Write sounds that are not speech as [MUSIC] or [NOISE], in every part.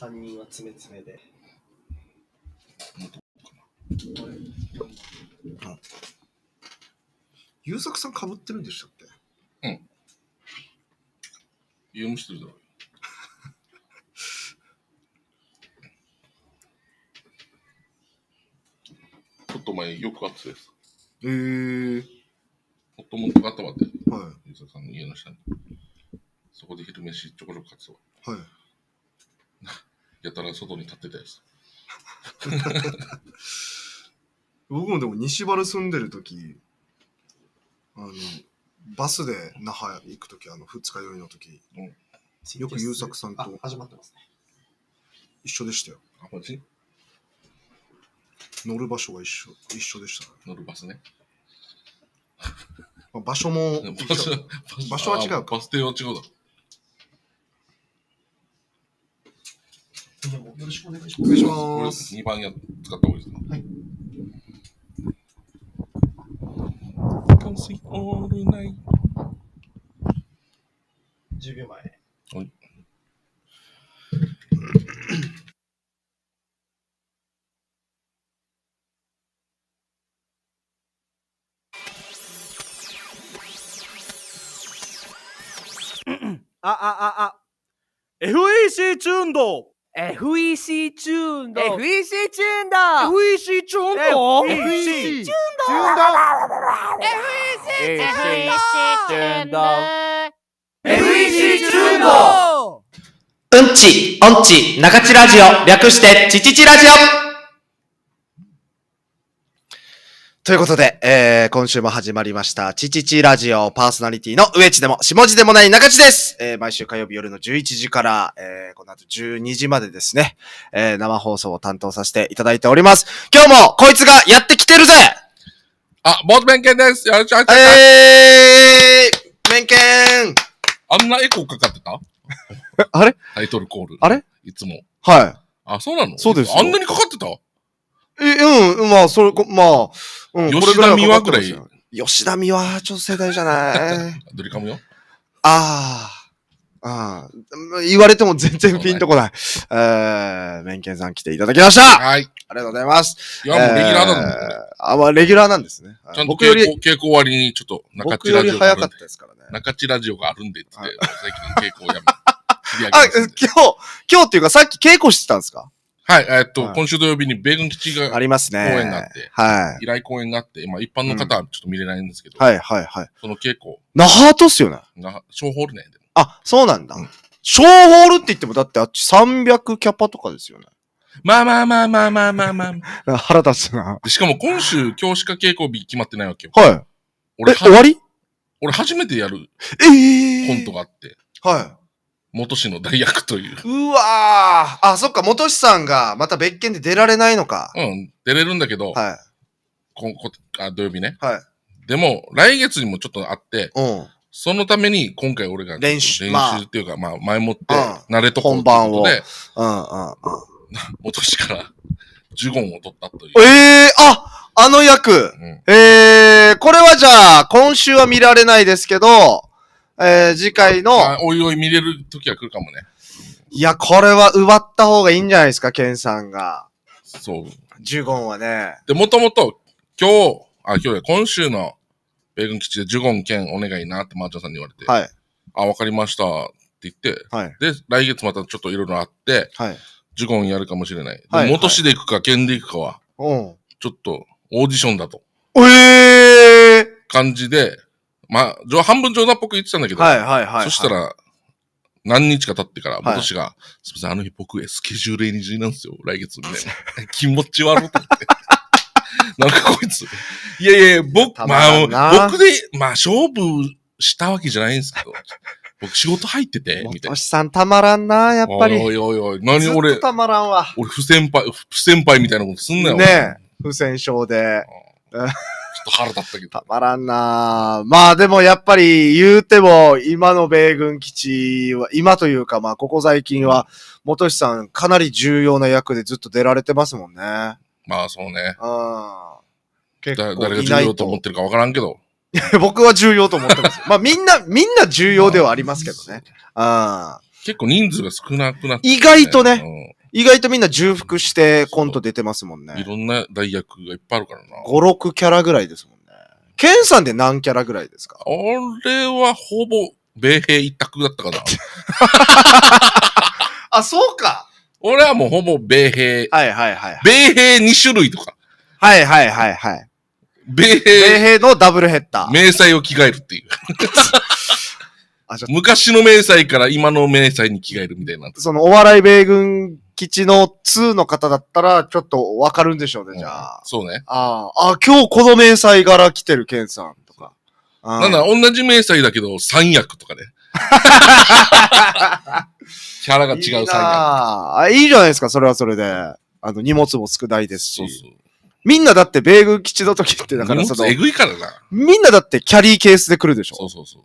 3人は詰め詰めで。あ優作さんかぶってるんでしたっけうん。家もしてるだろう [LAUGHS] ちょっと前、よくあってたやつ。えー、もともと頭で、はい、ゆうさんの家の下に。そこで昼飯ちょこちょこ買ってたはい。やたら外に立ってたやつ。[LAUGHS] 僕もでも西原住んでる時あのバスで那覇行く時あの二日酔いの時、うん、よく優作さんと始まってますね一緒でしたよあマジ乗る場所が一緒一緒でした、ね、乗るバスね場所も場所は違うかバス停は違うだろどうもよろしくお願いします。二番や使った方がいいですかはい。オールナイ10秒前。はい。ああああ FEC チューンド FEC チューンド FEC チューンド FEC チューンド FEC チューンド FEC チューンド FEC チューンドうんち、おんち、中地ラジオ、略して、ちちちラジオということで、えー、今週も始まりました、ちちちラジオパーソナリティの上地でも下地でもない中地です、えー、毎週火曜日夜の11時から、えー、この後12時までですね、えー、生放送を担当させていただいております。今日もこいつがやってきてるぜあ、ボート弁ンですよろしくお願いしますえーメンあんなエコーかかってた [LAUGHS] あれタイトルコール。あれいつも。はい。あ、そうなのそうです。あんなにかかってたえ、うん、まあ、それ、まあ、うん、吉田美和ぐらい。吉田美和、ちょっと世代じゃない。ドリカムよ。ああ。ああ、言われても全然ピンとこない。えー、ケンさん来ていただきましたはい。ありがとうございます。いや、もうレギュラーなんだ、ね、えー、あ、まあ、レギュラーなんですね。ちゃんと稽古稽古終わりに、ちょっと中地ラジオ僕より早かったですからね。中地ラジオがあるんでって、最近稽古をやめ、[LAUGHS] あ、今日、今日っていうかさっき稽古してたんですかはい、えっと、今週土曜日に米軍基地があ公りますね。演があって、はい。依頼公演があって、まあ一般の方はちょっと見れないんですけど、はいはいはい。その稽古那覇とっすよね。が、小ホールね。あ、そうなんだうん。小ホールって言っても、だってあっち300キャパとかですよね。まあまあまあまあまあまあまあ。[LAUGHS] 腹立つな。しかも今週、教師化稽古日決まってないわけよ。はい。俺終わり俺初めてやるええコントがあって、はい。元氏の代役という。うわーあ、そっか、元氏さんがまた別件で出られないのか。うん、出れるんだけど、はい。ここあ土曜日ね。はい。でも、来月にもちょっとあって、うん。そのために今回俺が練習っていうか、まあ、前もって慣れとこうということうんうんうん。[LAUGHS] 元氏からジュゴンを取ったという。ええー、ああの役、うん、ええー、これはじゃあ、今週は見られないですけど、えー、次回の。おいおい見れる時は来るかもね。いや、これは奪った方がいいんじゃないですか、ケンさんが。そう。ジュゴンはね。で、もともと、今日、あ、今日今週の米軍基地でジュゴン兼お願いなってマーチャさんに言われて。はい。あ、わかりましたって言って。はい。で、来月またちょっといろいろあって。はい。ジュゴンやるかもしれない。はい。元市で行くか、県で行くかは。うん。ちょっと、オーディションだと。ええー、感じで、まあ、半分冗談っぽく言ってたんだけど、はいはいはい、はい、そしたら、何日か経ってから、私が、はい、すみません、あの日僕、スケジュール NG なんですよ、来月みたいな。[LAUGHS] 気持ち悪いと思って。なんかこいつ。いやいや、僕、まあ、僕で、まあ、勝負したわけじゃないんですけど、僕仕事入ってて、みたいな。しさんたまらんな、やっぱり。おいおいおい、何俺。たまらんわ。俺、不先輩、不先輩みたいなことすんなよ。ねえ、不戦勝で。ちょっと腹立ったけど。たまらんなまあでもやっぱり言うても、今の米軍基地は、今というかまあここ最近は、元志さんかなり重要な役でずっと出られてますもんね。まあそうね。うん。結構誰が重要と思ってるかわからんけど。[LAUGHS] 僕は重要と思ってます。まあみんな、みんな重要ではありますけどね。まあ、結構人数が少なくなって、ね、意外とね。うん意外とみんな重複してコント出てますもんね。いろんな代役がいっぱいあるからな。5、6キャラぐらいですもんね。ケンさんで何キャラぐらいですか俺はほぼ、米兵一択だったかな。[LAUGHS] あ、そうか。俺はもうほぼ米兵。はいはいはい、はい。米兵2種類とか。はいはいはいはい。米兵。米兵のダブルヘッダー。迷彩を着替えるっていう。[LAUGHS] 昔の迷彩から今の迷彩に着替えるみたいな。そのお笑い米軍吉の2の方だったら、ちょっとわかるんでしょうね、じゃあ。そうね。ああ、今日この明細柄来てる、ケンさんとか。なんだ、同じ明細だけど、三役とかね。[LAUGHS] キャラが違う三役。あ、いいじゃないですか、それはそれで。あの、荷物も少ないですし。そうそうみんなだって米軍基地の時ってだからその。えぐいからな。みんなだってキャリーケースで来るでしょ。そうそうそう。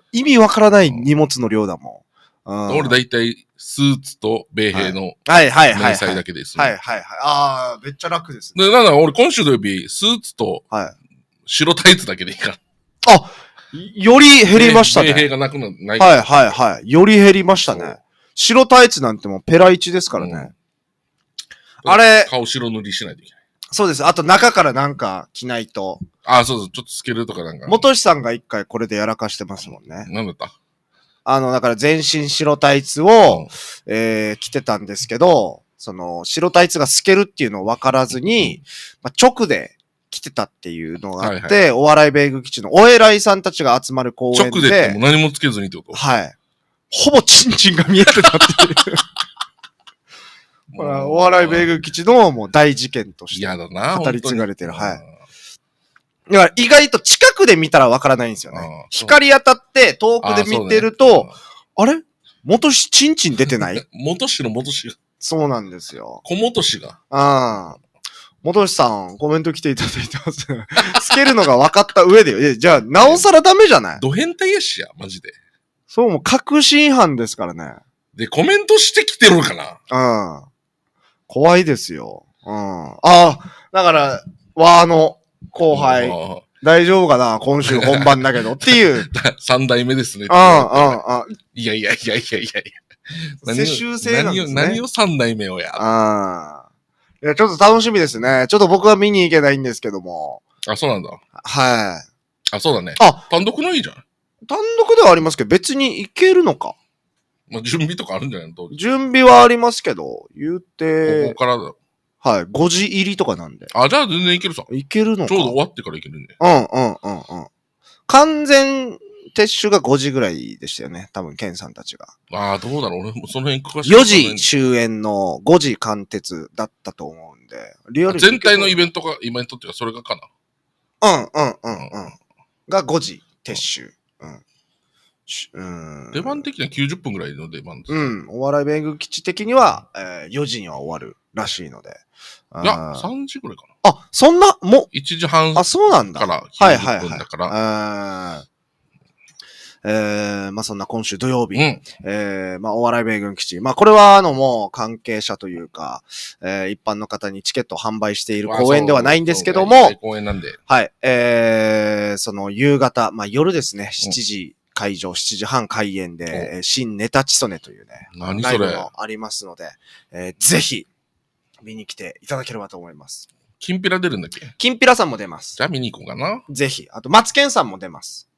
ああ、意味わからない荷物の量だもん。俺大体スーツと米兵のはいはいはい。だけです、はいはいはい。ああ、めっちゃ楽ですね。でなんだ俺今週土曜日、スーツと白タイツだけでいいから。あ、より減りました米兵がなくなないはいはいはい。より減りましたね。白タイツなんてもうペラ1ですからね。あれ顔白塗りしないといけない。そうです。あと中からなんか着ないと。ああ、そうそう、ちょっと透けるとかなんか。元志さんが一回これでやらかしてますもんね。なんだったあの、だから全身白タイツを、えー、着てたんですけど、その、白タイツが透けるっていうのを分からずに、まあ、直で来てたっていうのがあって、はいはい、お笑い米軍基地のお偉いさんたちが集まる公園で。直でも何もつけずにってことはい。ほぼチンチンが見えてたっていう。[LAUGHS] [LAUGHS] お笑い米軍基地のもう大事件として語り継がれてる。はい。いや、意外と近くで見たらわからないんですよね。光当たって遠くで見てると、あ,、れ元氏、ちんちん出てない [LAUGHS] 元氏の元氏が。そうなんですよ。小元氏が。ああ。元氏さん、コメント来ていただいてます。つ [LAUGHS] けるのが分かった上で、じゃあ、なおさらダメじゃないド変態やしや、マジで。そう、もう確信犯ですからね。で、コメントしてきてるかなうん。怖いですよ。うん。ああ、だから、わあの、後輩。大丈夫かな今週本番だけど。[LAUGHS] っていう。三代目ですね。ああ、ああ。いやいやいやいやいやいや。世襲制なんですね。何を三代目をや。あん。いや、ちょっと楽しみですね。ちょっと僕は見に行けないんですけども。あ、そうなんだ。はい。あ、そうだね。あ、単独のいいじゃん。単独ではありますけど、別に行けるのか。まあ、準備とかあるんじゃないの準備はありますけど、言って。ここからだ。はい。5時入りとかなんで。あ、じゃあ全然いけるさ。いけるのか。ちょうど終わってからいけるで。うんうんうんうん。完全撤収が5時ぐらいでしたよね。多分、ケンさんたちが。ああ、どうだろう。俺もその辺詳しい。4時終演の5時貫徹だったと思うんで。リアル全体のイベントが、イベントっていうか、それがかな。うんうんうんうん。うん、が5時撤収。うん。うん、出番的には90分ぐらいの出番です。うん。お笑い米軍基地的には、えー、4時には終わる。らしいので。いや、3時ぐらいかな。あ、そんな、もう。1時半あ、そうなんだ。から、はいはいはい。だから。えー、まあ、そんな今週土曜日、うん、えー、まあ、お笑い米軍基地。まあ、これは、あの、もう関係者というか、えー、一般の方にチケットを販売している公演ではないんですけども、公演なんで。はい、えー、その、夕方、まあ、夜ですね、7時。会場7時半開演で、新ネタチソネというね、何それありますので、えー、ぜひ、見に来ていただければと思います。きんぴら出るんだっけきんぴらさんも出ます。じゃあ見に行こうかな。ぜひ。あと、マツケンさんも出ます。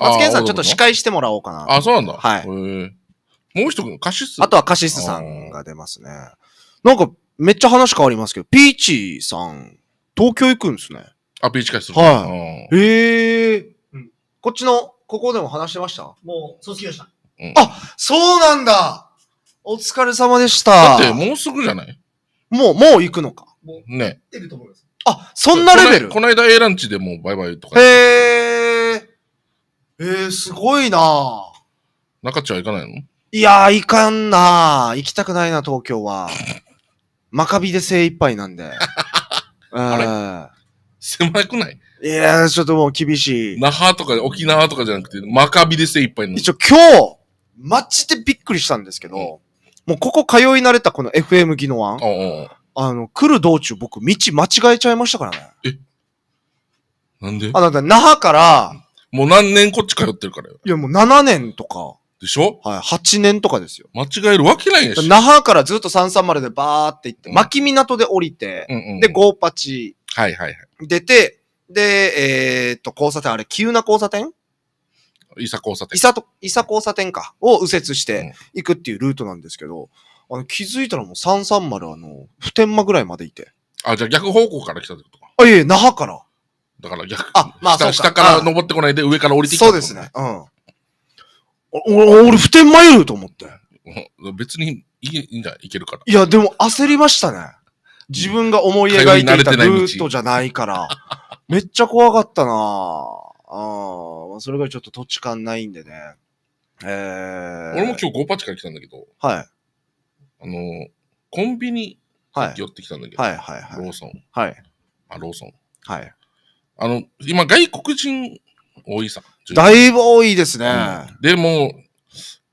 マツケンさんちょっと司会してもらおうかな。あ、そうなんだ。はい。もう一組、カシスあとはカシスさんが出ますね。なんか、めっちゃ話変わりますけど、ピーチさん、東京行くんですね。あ、ピーチ会する。はい。ええーこっちの、ここでも話してましたもう、卒業した。あ、そうなんだお疲れ様でした。だって、もうすぐじゃないもう、もう行くのか。ね。出ると思います。あ、そんなレベルこの間 A ランチでもうバイバイとか。へえ。えー、すごいな中地は行かないのいやー、行かんな行きたくないな、東京は。マカビで精一杯なんで。[LAUGHS] あれ狭くないいやー、ちょっともう厳しい。那覇とか沖縄とかじゃなくて、マカビで精一杯なで。一応今日、マチでびっくりしたんですけど、もうここ通い慣れたこの FM 技能案、ああの、来る道中僕道間違えちゃいましたからね。えなんであ、だんて那覇から、もう何年こっち通ってるからよ。いやもう7年とか、でしょはい、8年とかですよ。間違えるわけないでし。那覇からずっと3 3までバーって行って、うん牧港で降りて、うんうん。で、ゴーはいはいはい。出て、で、えーっと、交差点、あれ、急な交差点伊佐交差点。伊佐と、伊佐交差点か。を右折して行くっていうルートなんですけど、あの、気づいたらもう330あの、普天間ぐらいまでいて。あ、じゃあ逆方向から来たってことか。あ、いえ那覇から。だから逆、あ、まあそう下か下から登ってこないで上から降りてきたそうですね。。うん。おお俺、普天間いると思って。別にいいいいんじゃないいけるから。いや、でも焦りましたね。自分が思い描いていたルートじゃないから。めっちゃ怖かったなぁああ、それいちょっと土地勘ないんでね。ええー。俺も今日5チから来たんだけど、はい。あの、コンビニは寄ってきたんだけど、はいはいはいローソン。はい。あ、ローソン。はい。あの、今、外国人多いさ。だいぶ多いですね。うんでも、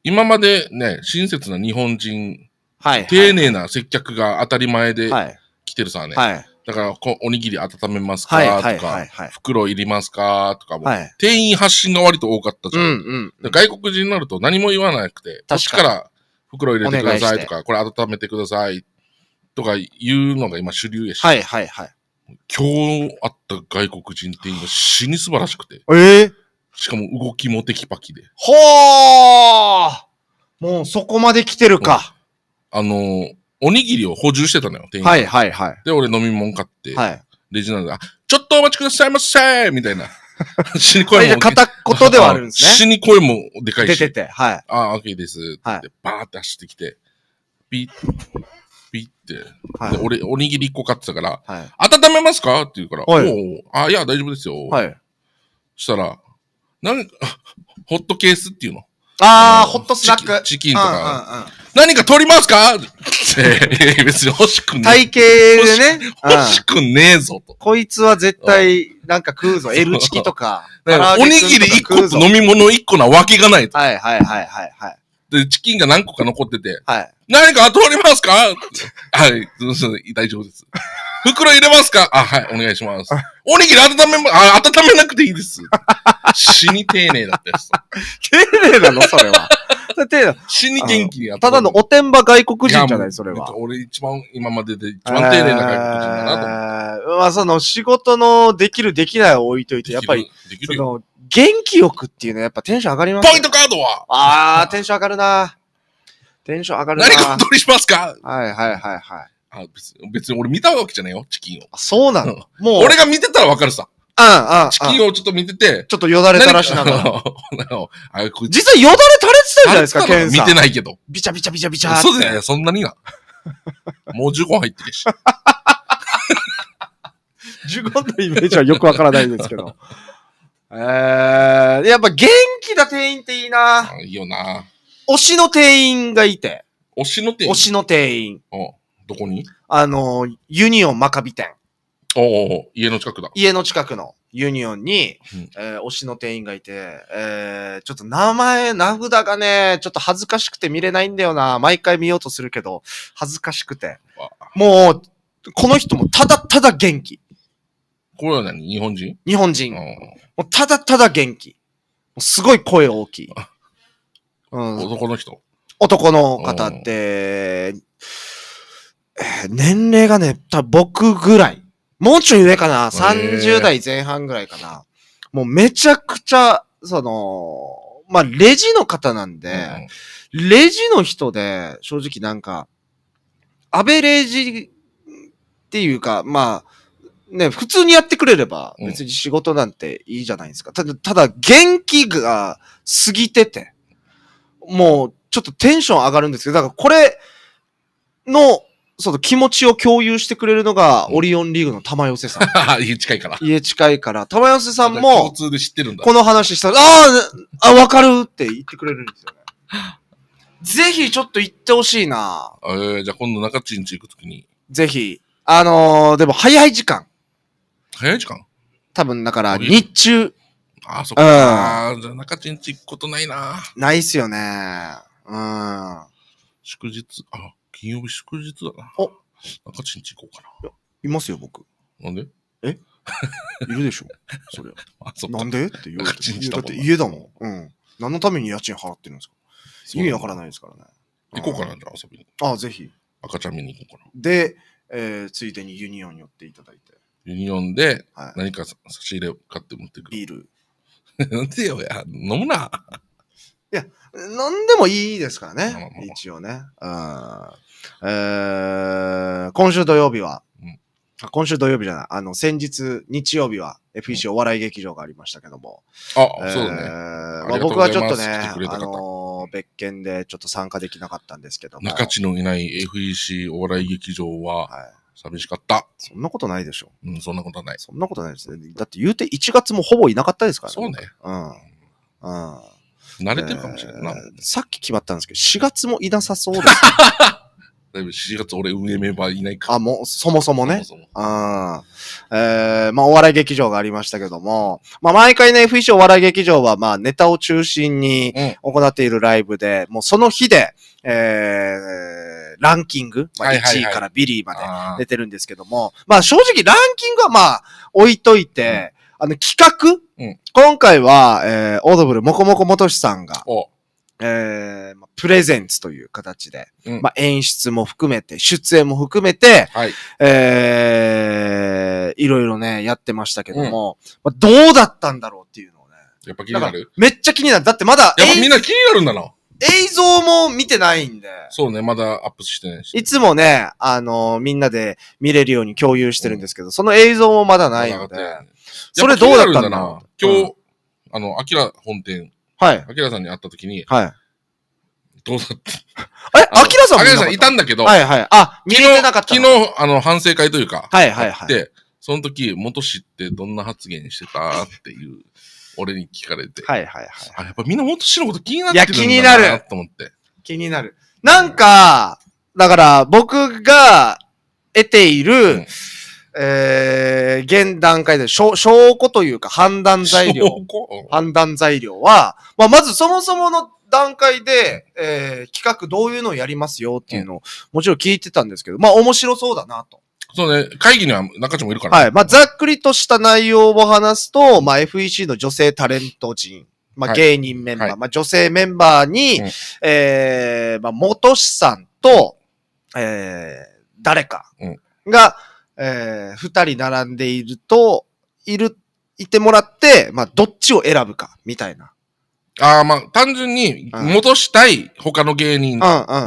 今までね、親切な日本人、はい。丁寧な接客が当たり前ではい。来てるさね。はい。だからこ、おにぎり温めますかとか、はいはいはい、袋いりますかとかも、店員発信が割と多かったじゃんうんうん外国人になると何も言わなくて、こから袋入れてくださいとか、これ温めてくださいとか言うのが今主流やし。はいはいはい。今日会った外国人店員が死に素晴らしくて。えー、しかも動きもテキパキで。ほーもうそこまで来てるか。うん、あのーおにぎりを補充してたのよ、店員はいはいはい。で、俺飲み物買って、はい。レジなんで、あ、ちょっとお待ちくださいませみたいな。[LAUGHS] 死に声じゃも。あ片言ではあるんですね。[LAUGHS] 死に声もでかいし。出てて、はい。あ、あ、OK です。はいバーって走ってきて、ピッ、ピッって。はい。で俺、おにぎり1個買ってたから、はい。温めますかって言うから、はいおうおあ、いや、大丈夫ですよ。はい。そしたら、なんか、[LAUGHS] ホットケースっていうの。ああホットスナック。チキンとかうんうんうん何か取りますかって、[LAUGHS] 別に欲しくねえ。体型でね。欲しくねえぞと。こいつは絶対、なんか食うぞ。L チキとか。かおにぎり1個と飲み物1個なわけがないと。はいはいはいはいはい。で、チキンが何個か残ってて、はい。何か取りますか [LAUGHS] はい、大丈夫です。袋入れますかあ、はい、お願いします。おにぎり温め、あ、温めなくていいです。死に丁寧だったやつ。丁寧なのそれは。丁寧死に元気にやただのおてんば外国人じゃないそれは。俺一番、今までで一番丁寧な外国人だなと思って。まあ、その仕事のできるできないを置いといて、やっぱり、その、元気よくっていうのはやっぱテンション上がります、ね、ポイントカードはあー、テンション上がるな。テンション上がるな。何か取りしますかはいはいはいはい。あ別別に俺見たわけじゃないよ、チキンを。あ、そうなの、もう、俺が見てたらわかるさ。ああ、ああ、チキンをちょっと見てて、ちょっとよだれ垂らしながら。あ実はよだれ垂れてたんじゃないですか、ケンさ見てないけど。びちゃびちゃびちゃびちゃ。そうだよ、そんなにな。もう15入ってるし。15 [LAUGHS] のイメージはよくわからないですけど。えー、やっぱ元気な店員っていいな。あいいよな。推しの店員がいて、推しの店員推しの店員。うんどこにあの、ユニオンマカビ店。おお家の近くだ。家の近くのユニオンに、うんえー推しの店員がいて、えーちょっと名前、名札がね、ちょっと恥ずかしくて見れないんだよな。毎回見ようとするけど、恥ずかしくてもう、この人もただただ元気。これは何日本人日本人。もうただただ元気。すごい声大きい。[LAUGHS] うん。男の人男の方って、えー、年齢がね、多僕ぐらい。もうちょい上かな ?30 代前半ぐらいかな、もうめちゃくちゃ、その、まあ、レジの方なんで、うん、レジの人で、正直なんか、アベレージっていうか、まあ、ね、普通にやってくれれば、別に仕事なんていいじゃないですか。うん、ただ、ただ、元気が過ぎてて、もう、ちょっとテンション上がるんですけど、だからこれのその気持ちを共有してくれるのが、オリオンリーグの玉寄さん。[LAUGHS] 家近いから。家近いから。玉寄さんも、共通で知ってるんだ。この話したら、ああ、わかるって言ってくれるんですよね。ぜひちょっと行ってほしいな。えー、じゃあ今度中地んち行くときに。ぜひ。あのー、でも早い時間。早い時間多分だから日中。あ、そっか。うん、じゃあ中地んち行くことないな。ないっすよね。うん。祝日、あ、金曜日祝日だな。あ中チんち行こうかな。いますよ、僕。なんでえいるでしょ [LAUGHS] そりゃ。あ、そなんでって言うんちだだって家だもん。うん。何のために家賃払ってるんですか意味わからないですからね。行こうかな、じゃあ遊びに。あ、ぜひ。赤ちゃん見に行こうかな。で、えーついでにユニオンに寄っていただいて、ユニオンではい何か差し入れを買って持ってくる。ビール。[LAUGHS] なんでよ、や、飲むな。何でもいいですからまあまあねまあ、一応ね。うんえ今週土曜日は、うん、今週土曜日じゃない、あの、先日日曜日は FEC お笑い劇場がありましたけども。あ、そうだね。まあ、僕はちょっとね、あの別件でちょっと参加できなかったんですけども。中地のいない FEC お笑い劇場は、はい寂しかった。そんなことないでしょ。うん、そんなことない。そんなことないですね。だって言うて1月もほぼいなかったですからね。そうね。うん。うん。慣れてるかもしれないえー、さっき決まったんですけど、4月もいなさそうです、[LAUGHS] 4月俺運営メンバーいないかあ、もう、そもそもね。そもそもうん。えー、まあお笑い劇場がありましたけども、まあ毎回ね、FEC お笑い劇場はまあネタを中心に行っているライブで、もうその日で、えー、ランキング、まあ、1位からビリーまで出てるんですけども、まあ正直ランキングはまあ置いといて、うん、あの企画、うん、今回は、えー、オードブルもこもこもとしさんが、えー、プレゼンツという形で、うん、まあ、演出も含めて、出演も含めて、はい、えー、いろいろね、やってましたけども、うん、まあ、どうだったんだろうっていうのをね。やっぱ気になるめっちゃ気になる。だってまだ、やっぱみんな気になるんだな。映像も見てないんで。そうね、まだアップしてないし。いつもね、あのー、みんなで見れるように共有してるんですけど、うん、その映像もまだないので。それどうだったんだろう今日、あの、アキラ本店、はい。アキラさんに会った時に、はい。どうだった [LAUGHS] あアキラさんもアキラさんいたんだけど、はいはい。あ、見れてなかった昨日、あの、反省会というか、はいはいはい。で、その時、元氏ってどんな発言してたっていう、俺に聞かれて。はいはいはい。あ、やっぱみんな元氏のこと気になってるんだなと思って。いや、気になる。と思って。気になる。なんか、だから、僕が得ている、うんえー、現段階で証、証拠というか判断材料、判断材料は、まあ、まずそもそもの段階で、えー、企画どういうのをやりますよっていうのを、もちろん聞いてたんですけど、まあ、面白そうだなと。そうね、会議には中地もいるから、ね。はい。まあ、ざっくりとした内容を話すと、まあ、FEC の女性タレント陣。まあ、芸人メンバー、はい、まあ、女性メンバーに、うん、ええー、まあ、元志さんと、ええー、誰かが、うんえー、2人並んでいると、いる、いてもらって、まあ、どっちを選ぶか、みたいな。ああ、まあ、単純に戻したい他の芸人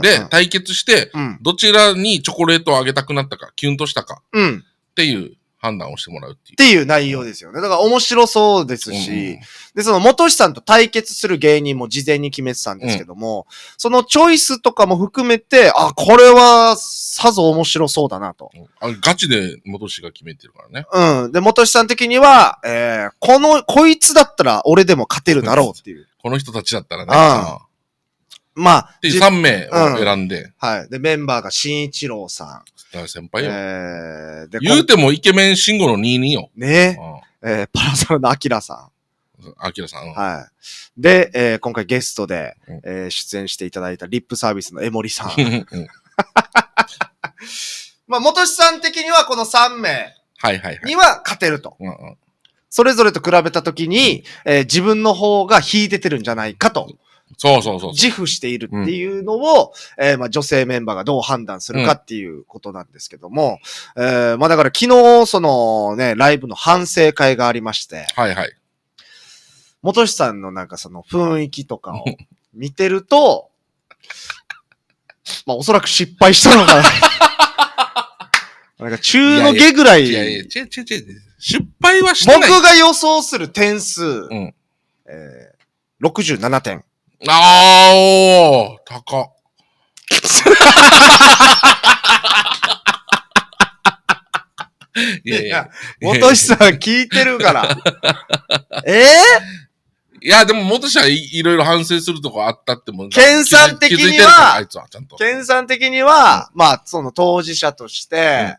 で対決して、どちらにチョコレートをあげたくなったか、キュンとしたか、っていう判断をしてもらうっていう。っていう内容ですよね。だから面白そうですし、で、その元志さんと対決する芸人も事前に決めてたんですけども、そのチョイスとかも含めて、あ、これはさぞ面白そうだなと。あガチで元氏が決めてるからね。うん。で、元氏さん的には、えー、この、こいつだったら俺でも勝てるだろうっていう。[LAUGHS] この人たちだったらね。うん。まあ。で、3名を選んで。はい。で、メンバーが新一郎さん。大先輩よ。えー、で、言うてもイケメン慎吾の22よ。ね、えー、パラサルのアキラさん。アキラさん。はい。で、えー今回ゲストで、うんえー出演していただいたリップサービスの江森さん。うんうん [LAUGHS] まあ、元志さん的にはこの3名には勝てると。それぞれと比べたときに、えー自分の方が引いててるんじゃないかとそうそうそう自負しているっていうのを、えーまあ、女性メンバーがどう判断するかっていうことなんですけども、えーまあ、だから昨日、そのね、ライブの反省会がありまして、はいはい。元志さんのなんかその雰囲気とかを見てると、[LAUGHS] まあ、おそらく失敗したのかな。[LAUGHS] なんか中の下ぐらい。いやいや、違う違う違う。失敗はしてない。僕が予想する点数。うん。えー、67点。あー、おー、高。[LAUGHS] いやいや。元志さん聞いてるから。[LAUGHS] えー、いや、でも、元社いいろいろ反省するとこあったってもん。研鑽的には、あいつはちゃんと。研鑽的には、うん、まあ、その当事者として、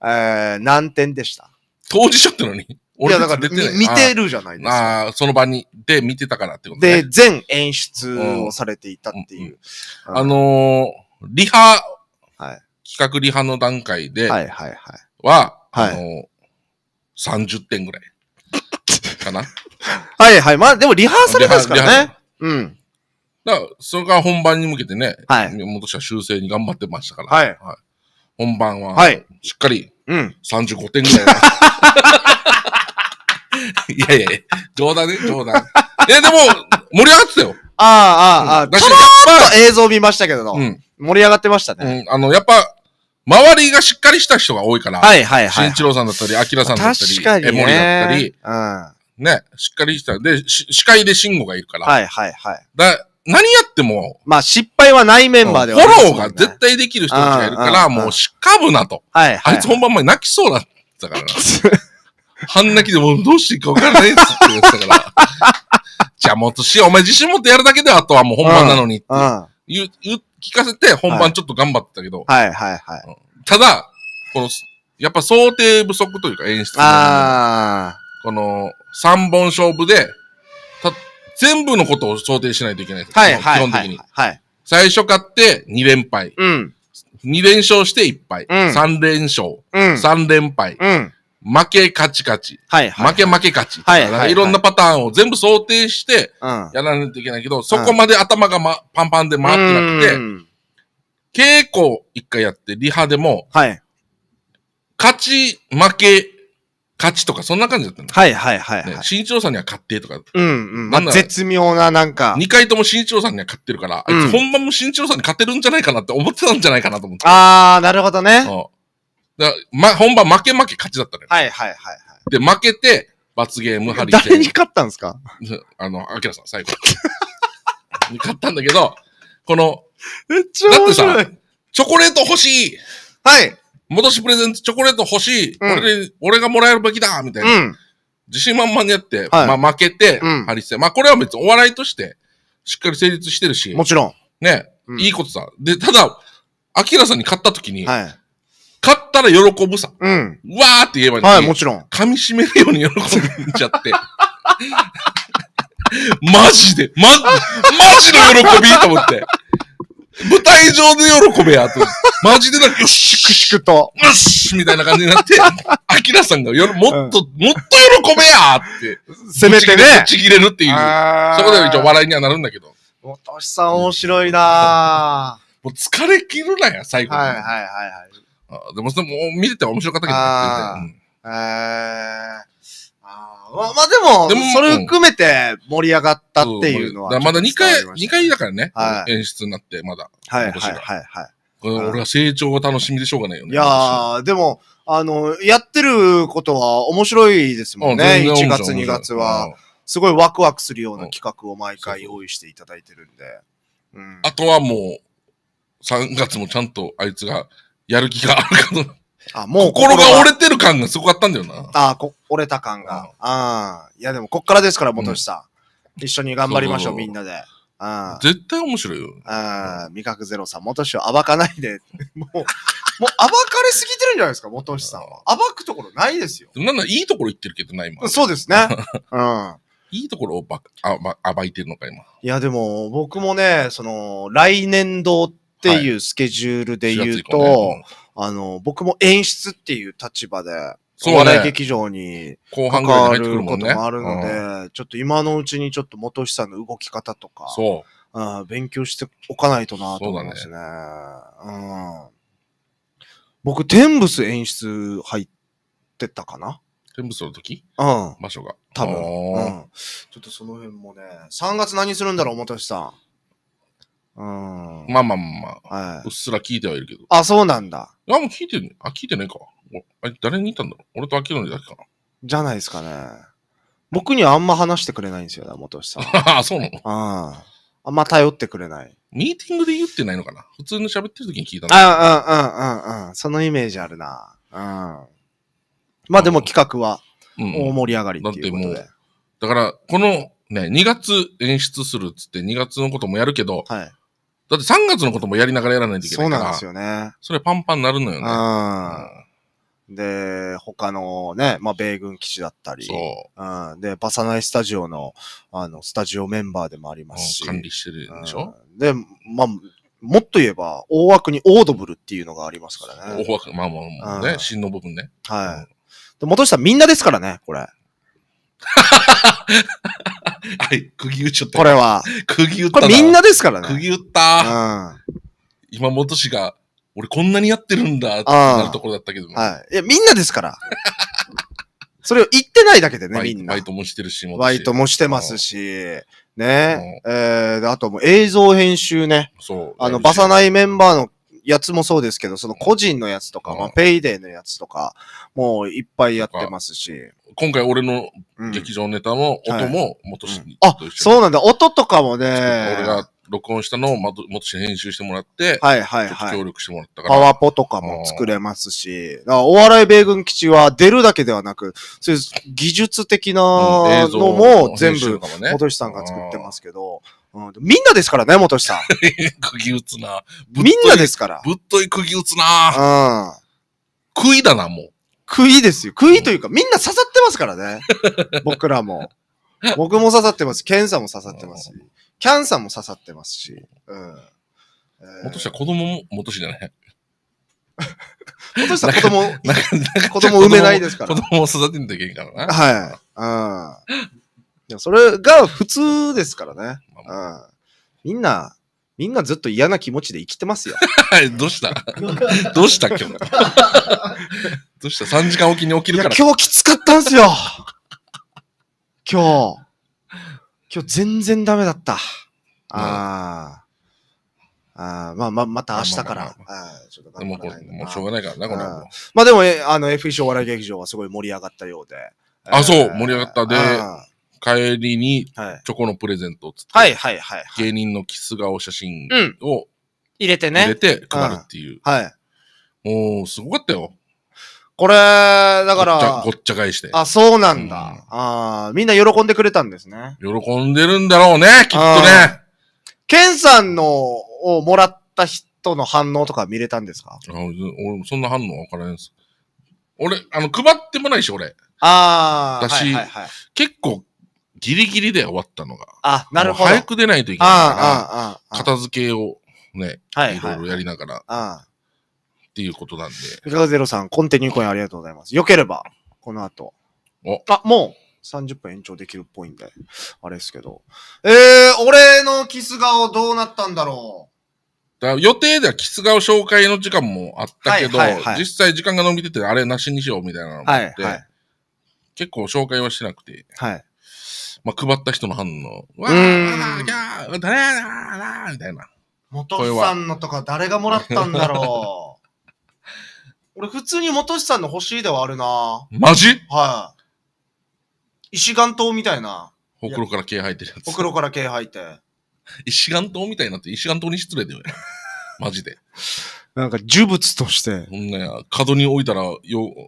うん、えー、難点でした。当事者ってのに俺いや、だから見てるじゃないですか。ああ、その場に、で見てたからってこと、ね、で、全演出をされていたっていう。うんうんうん、あのー、リハ、はい、企画リハの段階で、はいはいはい。は、あのー、はい、30点ぐらい。かな [LAUGHS] はいはい。まあ、でもリハーサルですからね。うん。だから、それから本番に向けてね、はい。元しは修正に頑張ってましたから。はい。はい、本番は、はい。しっかり、うん。35点ぐらい [LAUGHS] いやいやいや、冗談ね、冗談。いや、でも、盛り上がってたよ。ああ、ああ、ああ。ちょろっと映像見ましたけど、うん。盛り上がってましたね。うん。あの、やっぱ、周りがしっかりした人が多いから。はいはいはい。新一郎さんだったり、明さんだったり、確かにね、盛り上だったり。うん。ね、しっかりした。で、司会で慎吾がいるから。はいはいはい。だ何やっても。まあ失敗はないメンバーでは、ね、フォローが絶対できる人たちがいるから、もうしかぶなと。はい、はい、あいつ本番前泣きそうだったからな。[LAUGHS] 半泣きでもどうしていいか分からないっつって言ってたから。[LAUGHS] じゃあもっとし、お前自信持ってやるだけであとはもう本番なのにって言、うんうん、聞かせて本番ちょっと頑張ってたけど。はい、はい、はいはい、うん、ただ、この、やっぱ想定不足というか演出。ああ。この、三本勝負で、た、全部のことを想定しないといけないはい、はい。基本的に。はい。最初勝って二連敗。うん。二連勝して一敗。うん。三連勝。うん。三連敗。うん。負け、勝ち、勝ち。はい、はい。負け、負け、勝ち。はい、はい。いろんなパターンを全部想定して、やらないといけないけど、そこまで頭がま、パンパンで回ってなくて、稽古一回やって、リハでも、はい。勝ち、負け、勝ちとか、そんな感じだったの。はいはいはい、はいね。新一郎さんには勝ってとか。うんうん。まあ、絶妙ななんか。二回とも新一郎さんには勝ってるから、うん、あいつ本番も新一郎さんに勝てるんじゃないかなって思ってたんじゃないかなと思って。ああ、なるほどね。そう。だま、本番負け負け勝ちだったのよ。はいはいはいはい。で、負けて、罰ゲーム張り誰に勝ったんですか [LAUGHS] あの、アキラさん、最後。[LAUGHS] に勝ったんだけど、この、めっちゃ面白い。だってさ、チョコレート欲しいはい戻しプレゼントチョコレート欲しい、うん俺俺がもらえるべきだみたいな、うん。自信満々にやって、はいまあ負けて、うんハリセン。まあこれは別にお笑いとして、しっかり成立してるし、もちろん。ね、うんいいことさ。で、ただ、アキラさんに勝った時に、はい。勝ったら喜ぶさ。うん。うわーって言えばいいはい、もちろん。噛み締めるように喜んじゃって。[LAUGHS] マジで、ま、マジの喜びと思って。舞台上で喜べや、と。マジでなんか、よし、くしくと。よしみたいな感じになって、アキラさんがよ、もっと、もっと喜べやって。せめてね。ちぎれるっていう。そこで一応笑いにはなるんだけど。おとしさん面白いなぁ。もう疲れ切るなや、最後に。はいはいはいはい。あでも、それもう見てて面白かったけどあーね。えー。まあ、まあでも、でもそれ含めて盛り上がったっていうのはまだ2回、二回だからね、はい、演出になって、まだ。はい、はい、はい、はい。俺は成長が楽しみでしょうがないよね。いやでも、あの、やってることは面白いですもんね。う1月、2月は。すごいワクワクするような企画を毎回用意していただいてるんで。うん、あとはもう、3月もちゃんとあいつがやる気があるかと。あ、もう心が折れてる感がすごかったんだよな。あこ、折れた感が。うん、あいや、でも、こっからですから、元吉さん。一緒に頑張りましょう、みんなで。あ絶対面白いよ。あ味覚ゼロさん、元吉を暴かないで。[LAUGHS] もう、もう暴かれすぎてるんじゃないですか、元吉さんは。暴くところないですよ。なんだ、いいところ言ってるけどな、今。そうですね。うん。いいところをばあ、ま、暴いてるのか、今。いや、でも、僕もね、その、来年度って、っていうスケジュールで言うと、はいうん、あの、僕も演出っていう立場で、そう、ね、お笑い劇場に関わることもあるので、うん、ちょっと今のうちにちょっと元さんの動き方とか、そう、勉強しておかないとなと思いますね。うねうん、僕、テンブス演出入ってたかなテンブスの時うん。場所が。多分。うん。ちょっとその辺もね、3月何するんだろう、元志さん。うん。まあまあまあ、はい、うっすら聞いてはいるけど。あ、そうなんだ。あ、もう聞いてね。あ、聞いてないか。あ誰に言ったんだろう俺と秋野にだけかな。じゃないですかね。僕にはあんま話してくれないんですよね、元さん。[LAUGHS] あそうなのああんま頼ってくれない。ミーティングで言ってないのかな普通の喋ってる時に聞いたのあうんうんうんうん。そのイメージあるな。うん。まあでも企画は大盛り上がりっていうことで。うんだってもう、だからこのね、2月演出するっつって2月のこともやるけど、はい、だって3月のこともやりながらやらないといけないから。そうなんですよね。それパンパンになるのよね。うん、で、他のね、まあ、米軍基地だったり。そう。うん。で、バサナイスタジオの、あの、スタジオメンバーでもありますし。管理してるでしょ、うん、で、まあ、もっと言えば、大枠にオードブルっていうのがありますからね。大枠、まあまあ、ね、芯の部分ね。はい。で、戻したみんなですからね、これ。は [LAUGHS] い、釘打っちゃった。これ。は。釘打ったこれみんなですからね。釘打った。う今本氏が、俺こんなにやってるんだってなるところだったけどん。も。はい。いや、みんなですから。[LAUGHS] それを言ってないだけでね、バみイんな。バイトもしてるし、元バイトもしてます。し、ね。えーあともう映像編集ね。そう。あの、バサナイメンバーのやつもそうですけど、その個人のやつとか、まあ、ペイデーのやつとか、もういっぱいやってますし。今回俺の劇場ネタも、音も元氏に、あ、そうなんだ。音とかもね。俺が録音したのを元とに編集してもらって、はいはいはい。協力してもらったから。パワポとかも作れますし、お笑い米軍基地は出るだけではなく、そういう技術的なのも全部元しさんが作ってますけど、うん、みんなですからね、元さん。[LAUGHS] 釘打つな。みんなですから。ぶっとい釘打つな。うん。杭だな、もう。杭ですよ。いというか、みんな刺さってますからね。[LAUGHS] 僕らも。僕も刺さってます。ケンさんも刺さってますし。キャンさんも刺さってますし。うん。元氏子供も、元氏じゃない。元氏さん子供、子供産めないですから。子供を育てんといけんからな。はい。うん。それが普通ですからね。うん、みんな、みんなずっと嫌な気持ちで生きてますよ。[LAUGHS] どうした [LAUGHS] どうした今日。[LAUGHS] どうした ?3 時間おきに起きるから。今日きつかったんすよ。今日。今日全然ダメだった。ああ。ああ、まあまあ、また明日から。ちょっともう、しょうがないからな、このまあでも、あの、FEC お笑い劇場はすごい盛り上がったようで。あ、そう、盛り上がった。で、帰りに、チョコのプレゼントをつって、はいはいはい、はい。芸人のキス顔写真を、入れてね。入れて配るっていう。うん、はい。もう、すごかったよ。これ、だから。ごっちゃ返して。あ、そうなんだ。うん、ああ、みんな喜んでくれたんですね。喜んでるんだろうね、きっとね。ケンさんのをもらった人の反応とか見れたんですかあ俺、そんな反応わからないです。俺、あの、配ってもないし、俺。ああ。だし、はいはいはい、結構ギリギリで終わったのが。あ、なるほど。早く出ないといけないから、片付けをね、はいい、ろいろやりながら、あっていうことなんで。メガゼロさん、コンテニューコインありがとうございます。よければ、この後。あ、もう30分延長できるっぽいんで、あれですけど。えー、俺のキス顔どうなったんだろうだ予定ではキス顔紹介の時間もあったけど、実際時間が伸びてて、あれなしにしようみたいなのもあって、はいはい、結構紹介はしなくて。はい。まあ、配った人の反応、わー、ギャー、誰やなー、みたいな。元吉さんのとか誰がもらったんだろう。俺普通に元吉さんの欲しいではあるな。マジはい。石岩島みたいな。ほくろから毛生えてるやつ。ほくろから毛生えて。石岩島みたいになって石岩島に失礼だよ。マジで。なんか呪物として。ほんなや、角に置いたらよ、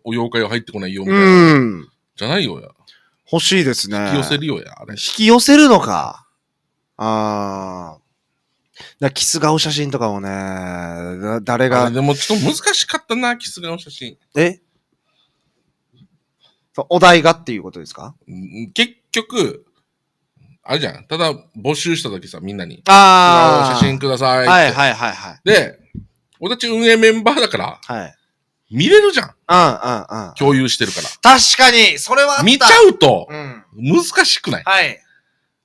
お妖怪は入ってこないよ、みたいな。うん。じゃないよや。欲しいですね。引き寄せるよや、あれ。引き寄せるのか。ああ。だキス顔写真とかもね、だ誰がでもちょっと難しかったな、キス顔写真。えお題がっていうことですか結局、あれじゃん。ただ募集した時さ、みんなに。ああ。写真くださいはいはいはいはい。で、俺たち運営メンバーだから、はい。見れるじゃん。うんうんうん。共有してるから。確かに、それは見ちゃうと、難しくない、はい。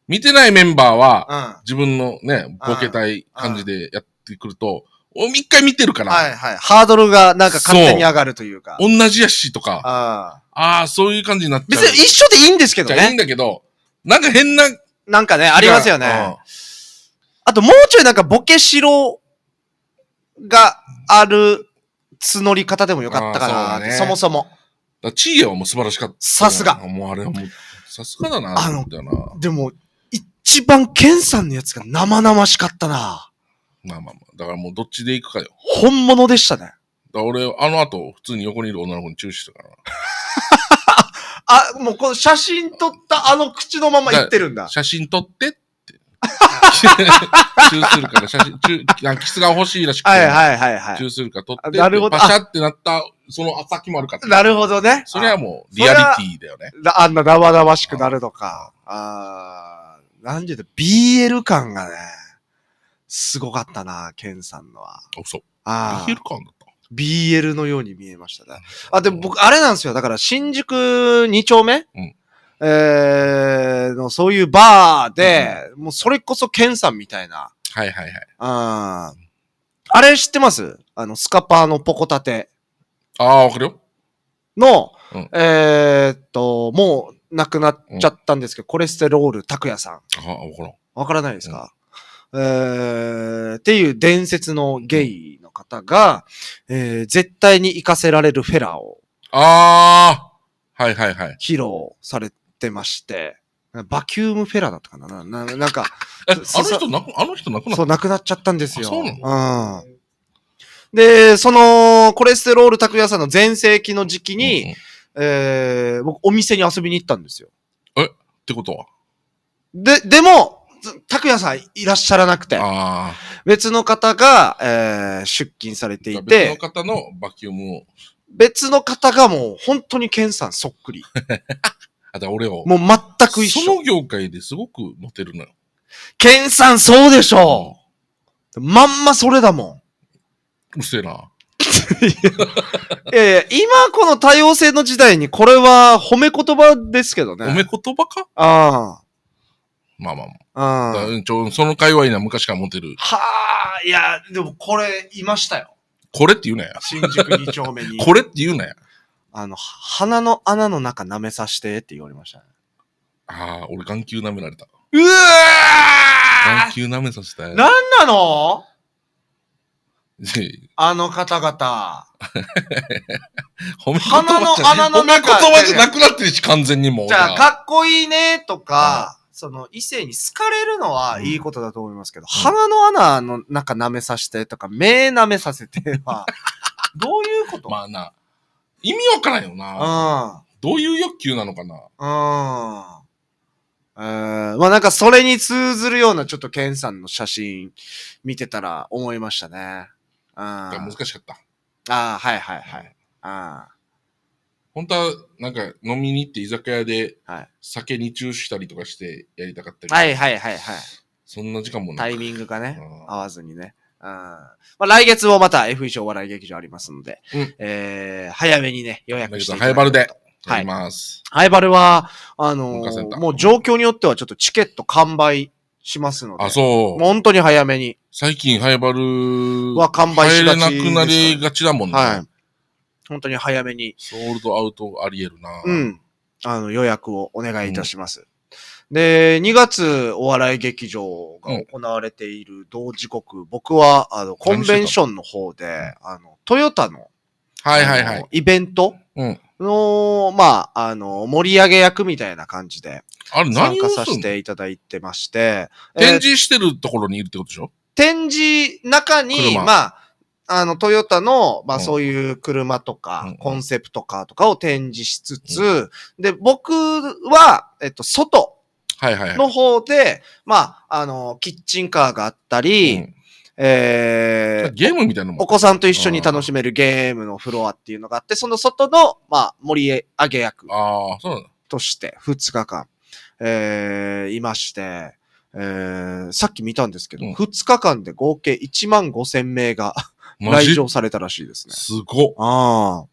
見てないメンバーは、自分のね、ボケたい感じでやってくると、お、一回見てるから。はいはい。ハードルがなんか勝手に上がるというか。う同じやしとか。ああ。ああ、そういう感じになっちゃう。別に一緒でいいんですけどね。いいんだけど、なんか変な。なんかね、ありますよね。ん、あともうちょいなんかボケしろがある募り方でもよかったかな、そね、そもそも。チーヤはもう素晴らしかった。さすが。もうあれはもう、さすがだな。あの、でも、一番ケンさんのやつが生々しかったな。まあまあまあ。だからもうどっちで行くかよ。本物でしたね。だ俺、あの後、普通に横にいる女の子に注意してたから。[LAUGHS] あ、もうこの写真撮ったあの口のまま言ってるんだ。写真撮ってって [LAUGHS] チューするから、写真、チュー、あキスが欲しいらしくて、はいはいはいはチューするか撮って、なるほどパシャってなった、その先もあるから。なるほどね。それはもう、リアリティだよね。なあんな生々しくなるのか。あー、なんていうの、BL 感がね、すごかったな、ケンさんのは。あ、そう。あ BL 感だった。BL のように見えましたね。あ、でも僕、あれなんですよ。だから、新宿2丁目、うんえー、のそういうバーで、もうそれこそケンさんみたいな。はいはいはい。ああれ知ってますあの、スカパーのポコタテ。ああ、わかるよ。の、うん、えー、っと、もう亡くなっちゃったんですけど、うん、コレステロール拓也さん。ああ、わからん。わからないですか、うん、えー、っていう伝説のゲイの方が、えー、絶対に行かせられるフェラーを。ああはいはいはい。披露されってまして、バキュームフェラーだったかなななんか、え、あの人なく、あの人なくなったそう、なくなっちゃったんですよ。そうなのうん。で、その、コレステロール拓也さんの全盛期の時期に、うんうん、えー、僕、お店に遊びに行ったんですよ。えってことはで、でも、拓也さんいらっしゃらなくて、別の方が、えー、出勤されていて、別の方のバキュームを。別の方がもう、本当にケンさんそっくり。[LAUGHS] ただ俺を。もう全く一緒。その業界ですごくモテるのよ。ケンさんそうでしょ、うまんまそれだもん。うっせえな。いやいや、今この多様性の時代にこれは褒め言葉ですけどね。褒め言葉かああ。まあまあまあ。うん。その界隈には昔からモテる。はあ、いや、でもこれいましたよ。これって言うなや。新宿2丁目に。これって言うなや。あの、鼻の穴の中舐めさせてって言われましたね。ああ、俺眼球舐められた。うわ眼球舐めさせたい。なんなのあの方々。[LAUGHS] 褒め鼻の穴の中め言葉じゃなくなってるし、完全にもう。じゃあ、かっこいいねとか、その異性に好かれるのはいいことだと思いますけど、うん、鼻の穴の中舐めさせてとか、目舐めさせては、どういうこと [LAUGHS] まあな。意味わからんよな。どういう欲求なのかな。うん。うー、まあなんかそれに通ずるようなちょっとケンさんの写真見てたら思いましたね。うん。難しかった。ああ、はいはいはい。あ本当は、なんか飲みに行って居酒屋で酒に注したりとかしてやりたかったり、はい、はいはいはいはい。そんな時間もない。タイミングがね、合わずにね。まあ、来月もまた F 1お笑い劇場ありますので、うん、えー、早めにね、予約していただきたいで。はい。ハイバルは、あのー、もう状況によってはちょっとチケット完売しますので。あ、そう。う本当に早めに。最近ハイバルは完売しがち、ね。入れなくなりがちだもんね。はい。本当に早めに。ソールドアウトあり得るな。うん。あの、予約をお願いいたします。うんで、2月お笑い劇場が行われている同時刻、僕は、あの、コンベンションの方で、あの、トヨタの、はいはいはい。イベントうん。の、まあ、あの、盛り上げ役みたいな感じであれ参何を加させていただいてまして、展示してるところにいるってことでしょ展示中に、まあ、あの、トヨタの、まあ、そういう車とか、うんコンセプトカーとかを展示しつつ、で、僕は、えっと、外はいはい、の方で、まあ、あの、キッチンカーがあったり、うん、えー、ゲームみたいなもんお子さんと一緒に楽しめるゲームのフロアっていうのがあって、その外の、まあ、盛り上げ役として2日間、えー、いまして、えー、さっき見たんですけど、うん、2日間で合計1万5千名が来場されたらしいですね。すごっ。あ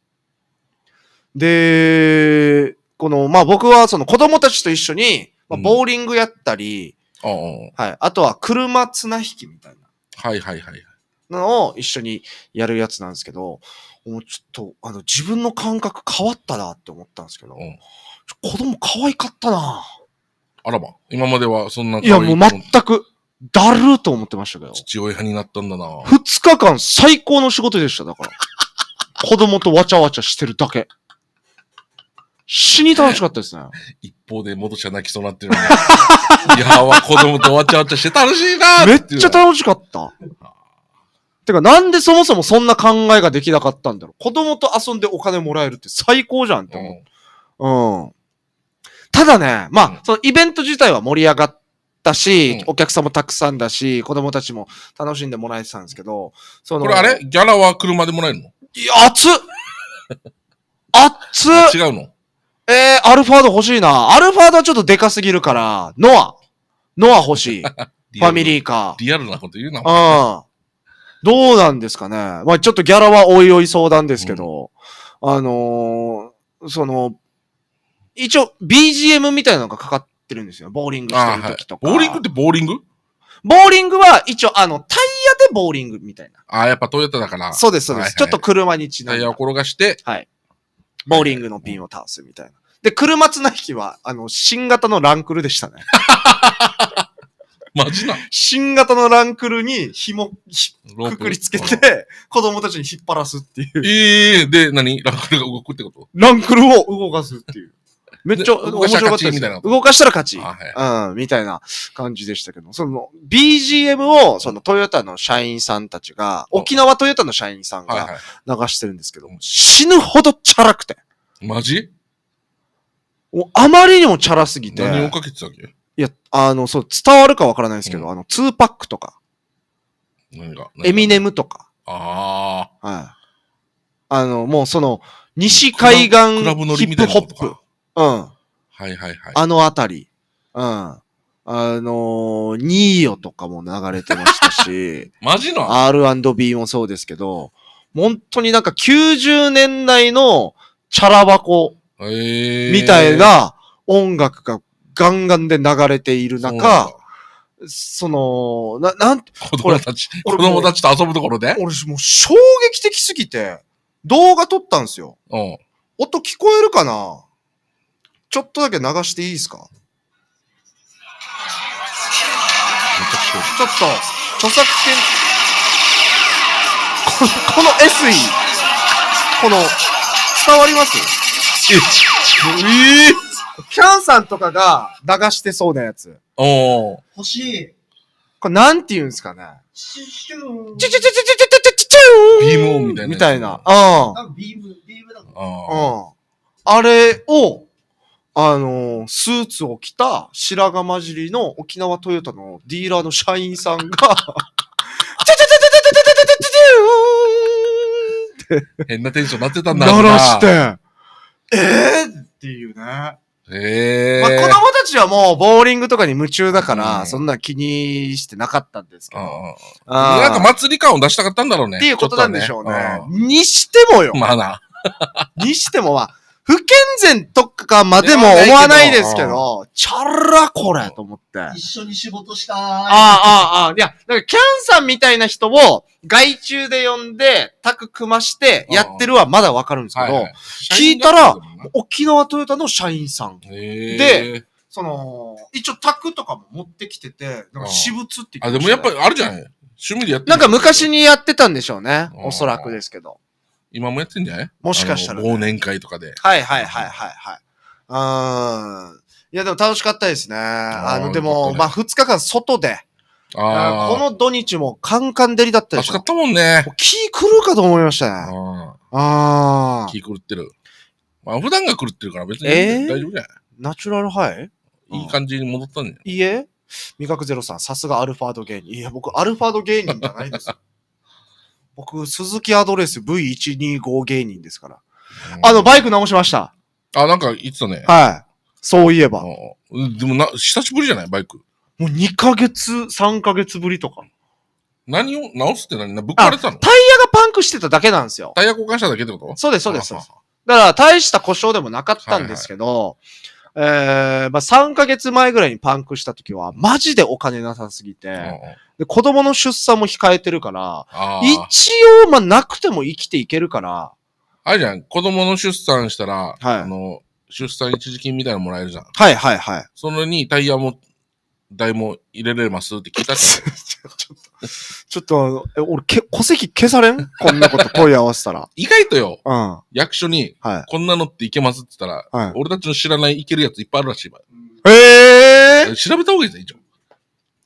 で、この、まあ、僕はその子供たちと一緒に、まあ、ボーリングやったり、うん、はい、あとは車綱引きみたいな。はいはいはい。のを一緒にやるやつなんですけど、もうちょっと、あの、自分の感覚変わったなって思ったんですけど、うん、子供可愛かったなあらば、今まではそんな可愛いいや、もう全く、だると思ってましたけど。父親になったんだな二日間最高の仕事でした、だから。子供とわちゃわちゃしてるだけ。死に楽しかったですね。[LAUGHS] 一方で、元ちゃ泣きそうになってる、[LAUGHS] いやー、子供とわちゃわちゃして楽しいなーめっちゃ楽しかった。てか、なんでそもそもそんな考えができなかったんだろう。子供と遊んでお金もらえるって最高じゃんって思う。うん。ただね、まあ、そのイベント自体は盛り上がったし、お客さんもたくさんだし、子供たちも楽しんでもらえてたんですけど、その。これあれギャラは車でもらえるのいや、熱っ熱っ違うのえー、アルファード欲しいな。アルファードはちょっとでかすぎるから、ノア。ノア欲しい。ファミリーカー。リアルなこと言うな、うん。どうなんですかね。まあちょっとギャラはおいおい相談ですけど、うん、あのー、その、一応 BGM みたいなのがかかってるんですよ。ボーリングしてる時とか。はい、ボーリングってボーリングボーリングは一応あのタイヤでボーリングみたいな。ああ、やっぱトヨタだから。そうです、そうです。はいはい、ちょっと車にちなんタイヤを転がして、はい。ボーリングのピンを倒すみたいな。で、車綱引きは、あの、新型のランクルでしたね。マジな新型のランクルに紐、ひくくりつけて、子供たちに引っ張らすっていう。ええー、で、何ランクルが動くってことランクルを動かすっていう。めっちゃ面白かったです。動かしたら勝ち。はい、うん、みたいな感じでしたけど、その BGM をそのトヨタの社員さんたちが、沖縄トヨタの社員さんが流してるんですけど、はいはい、死ぬほどチャラくて。マジあまりにもチャラすぎて。何をかけてたっけいや、あの、そう、伝わるかわからないですけど、うん、あの、2パックとか。何がエミネムとか。ああ。はい。あの、もうその、西海岸ヒップホップ。うん。はいはいはい。あのあたり。うん。あのー、ニーヨとかも流れてましたし。[LAUGHS] マジな ?R&B もそうですけど、本当になんか90年代のチャラ箱みたいな音楽がガンガンで流れている中、その、な、なん、子供たち、子供たちと遊ぶところで俺もう衝撃的すぎて、動画撮ったんですよ。音聞こえるかなちょっとだけ流していいですかちょっと、著作権、この、この SE、この、伝わりますええー、キャンさんとかが流してそうなやつ。おお。欲しい。これなんて言うんですかね。チュチュチュチュチュチュチュチュチュチュビームオンみたいな。みたいな。うん。ビーム、ビームだもん。うん。あれを、あの、スーツを着た白髪混じりの沖縄トヨタのディーラーの社員さんが、[LAUGHS] 変なテンションなってたんだ鳴らして、えー、っていうね。ええー、まあ、子供たちはもう、ボーリングとかに夢中だから、そんな気にしてなかったんですけど。ああなんか祭り感を出したかったんだろうね。っていうことなんでしょうね。ねにしてもよ。まあな。にしてもまあ、不健全とかまでも思わないですけど、チャラこれと思って。一緒に仕事したーい。ああ、ああ、いや、なんかキャンさんみたいな人を外注で呼んで、タク組ましてやってるはまだわかるんですけど、はいはい、聞いたら、沖縄トヨタの社員さん。で、その、一応タクとかも持ってきてて、なんか私物って言ってあ、でもやっぱりあるじゃない趣味でやってる。なんか昔にやってたんでしょうね。おそらくですけど。今もやってんじゃないもしかしたら、ね、忘年会とかで。はいはいはいはいはい。うん。いや、でも楽しかったですね。あの、でも、ね、まあ、二日間外で。ああこの土日もカンカン照りだったでしょ。暑かったもんね。気狂うかと思いましたね。ああ。気狂ってる。まあ、普段が狂ってるから別に、えー、大丈夫じゃないナチュラルハイいい感じに戻ったんじゃないいいえ味覚ゼロさん、さすがアルファード芸人。いや、僕、アルファード芸人じゃないですよ。僕、鈴木アドレス V125 芸人ですから。あの、バイク直しました。あ、なんか言ってたね。はい。そういえば。でもな、久しぶりじゃないバイク。もう2ヶ月、3ヶ月ぶりとか。何を直すって何ぶっ壊れたのタイヤがパンクしてただけなんですよ。タイヤ交換しただけってことそうです、そうです。だから、大した故障でもなかったんですけど、はいはいえー、まあ、3ヶ月前ぐらいにパンクした時は、マジでお金なさすぎて、で子供の出産も控えてるから、一応、まあ、なくても生きていけるから。あれじゃん、子供の出産したら、はい、あの、出産一時金みたいなのもらえるじゃん。はいはいはい。そのにタイヤも代も入れれますって聞いた [LAUGHS] ちょっと、ちょっと、俺け、戸籍消されんこんなこと声合わせたら。意外とよ、うん、役所に、はい、こんなのっていけますって言ったら、はい、俺たちの知らないいけるやついっぱいあるらしいわ。ええー、調べた方がいいぜ、一応。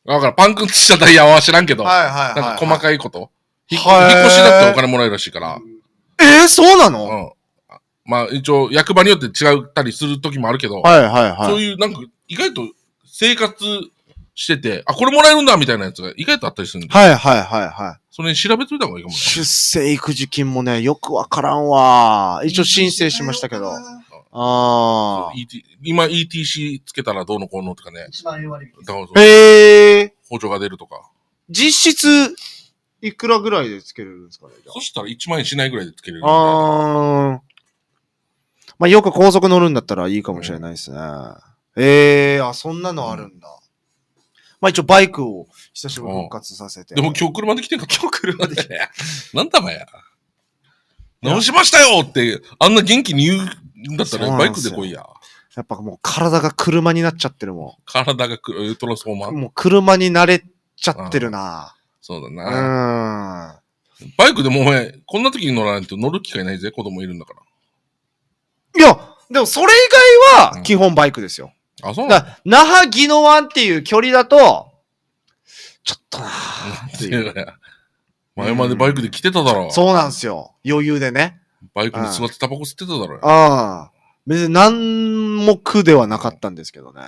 だから、パンクしたダイヤは知らんけど、はいはいはい、なんか細かいこと。引っ越しだってお金もらえるらしいから。ええー、そうなのうん。まあ、一応、役場によって違ったりする時もあるけど、はいはいはい。そういう、なんか、意外と、生活してて、あ、これもらえるんだみたいなやつが意外とあったりするんで。はいはいはいはい。それ調べといた方がいいかもね。出生育児金もね、よくわからんわ。一応申請しましたけど。ああ。今 ETC つけたらどうのこうのとかね。一万円割引。へえ。補助が出るとか。実質、いくらぐらいでつけれるんですかねそしたら1万円しないぐらいでつけれる。ああ。まあ、よく高速乗るんだったらいいかもしれないですね。ええー、あ、そんなのあるんだ。まあ一応バイクを久しぶりに復活させて。でも今日車で来てんか今日車で来て。[LAUGHS] なんだばや。直しましたよって、あんな元気に言うんだったらバイクで来いや。やっぱもう体が車になっちゃってるもん。体がく、トランスフォーマー。もう車になれちゃってるな。そうだな。うん。バイクでもお前、こんな時に乗らないと乗る機会ないぜ、子供いるんだから。いや、でもそれ以外は基本バイクですよ。あ、そうなんだ。那覇宜野湾っていう距離だと、ちょっとなぁ。っていう。前までバイクで来てただろ、うん。そうなんですよ。余裕でね。バイクに座ってタバコ吸ってただろ。う。ああ。別に何も苦ではなかったんですけどね。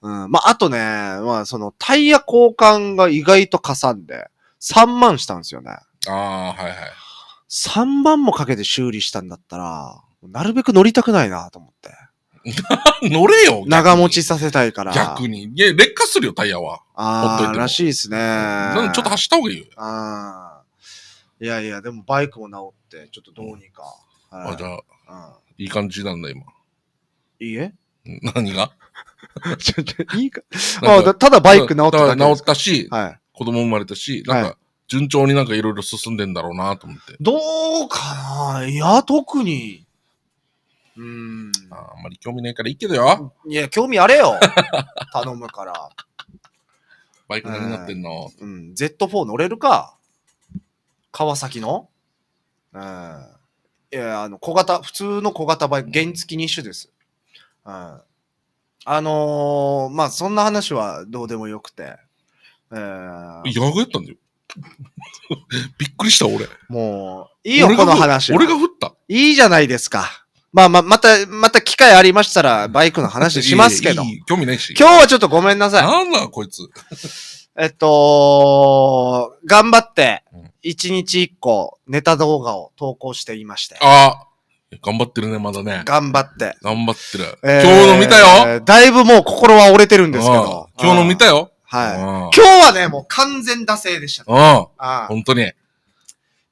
うん。まあ、あとね、まあ、そのタイヤ交換が意外とかさんで、3万したんですよね。ああ、はいはい。3万もかけて修理したんだったら、なるべく乗りたくないなと思って。[LAUGHS] 乗れよ。長持ちさせたいから。逆に。いや、劣化するよ、タイヤは。ああ、らしいですね。なんちょっと走った方がいいよ。ああ。いやいや、でもバイクも直って、ちょっとどうにか。うんはい、あ、じゃあ、うん、いい感じなんだ、今。いいえ何が [LAUGHS] ちょっと、いいか。あだただバイク直っただ直ったし、はい、子供生まれたし、なんか、はい順調になんかいろいろ進んでんだろうなと思って。どうかないや、特に。うん。あんまり興味ないからいいけどよ。いや、興味あれよ。[LAUGHS] 頼むから。バイク何になってんの、うん、Z4 乗れるか川崎のうん。いや、あの、小型、普通の小型バイク、原付2種です。うん。あのー、まあ、そんな話はどうでもよくて。えー、やがやったんだよ。[LAUGHS] びっくりした、俺。もう、いいよ、この話。俺が振った。いいじゃないですか。まあまあ、また、また機会ありましたら、バイクの話しますけど。いいい興味ないし。今日はちょっとごめんなさい。なんだ、こいつ。えっと、頑張って、一日一個ネタ動画を投稿していまして。ああ。頑張ってるね、まだね。頑張って。頑張ってる。えー、今日の見たよだいぶもう心は折れてるんですけど。今日の見たよはい。今日はね、もう完全惰性でした、ね。うん。本当に。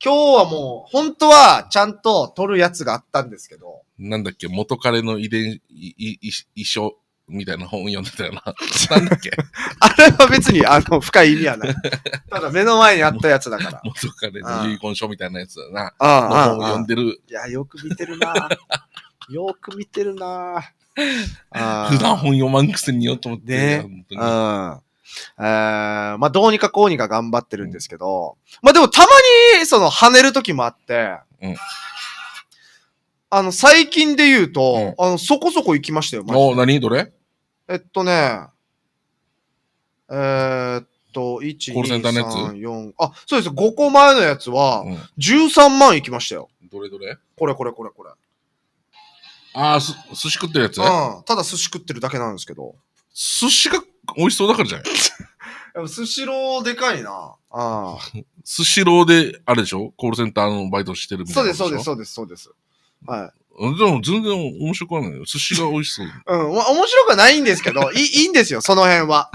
今日はもう、本当はちゃんと取るやつがあったんですけど。なんだっけ、元彼の遺伝、遺書みたいな本読んでたよな。[LAUGHS] なんだっけ。[LAUGHS] あれは別に、あの、深い意味はない。[LAUGHS] ただ目の前にあったやつだから。元彼の遺言書みたいなやつだな。ああ。本を読んでる。いや、よく見てるな。よく見てるな。普段本読まんくせによと思って。ね、本当に。えー、まあ、どうにかこうにか頑張ってるんですけど、まあ、でもたまに、その、跳ねる時もあって、うん、あの、最近で言うと、うん、あの、そこそこ行きましたよ、お何どれえっとね、えー、っと、1、2、3、4、あ、そうです。5個前のやつは、13万いきましたよ。どれどれこれこれこれこれ。ああ、す、寿司食ってるやつうん。ただ寿司食ってるだけなんですけど。寿司が美味しそうだからじゃないスシ [LAUGHS] ローでかいな。ああ。スシローで、あれでしょコールセンターのバイトしてるみたいな。そうです、そうです、そうです、そうです。はい。でも全然面白くはない寿司が美味しそう。うん、面白くはないんですけど、いいいんですよ、その辺は。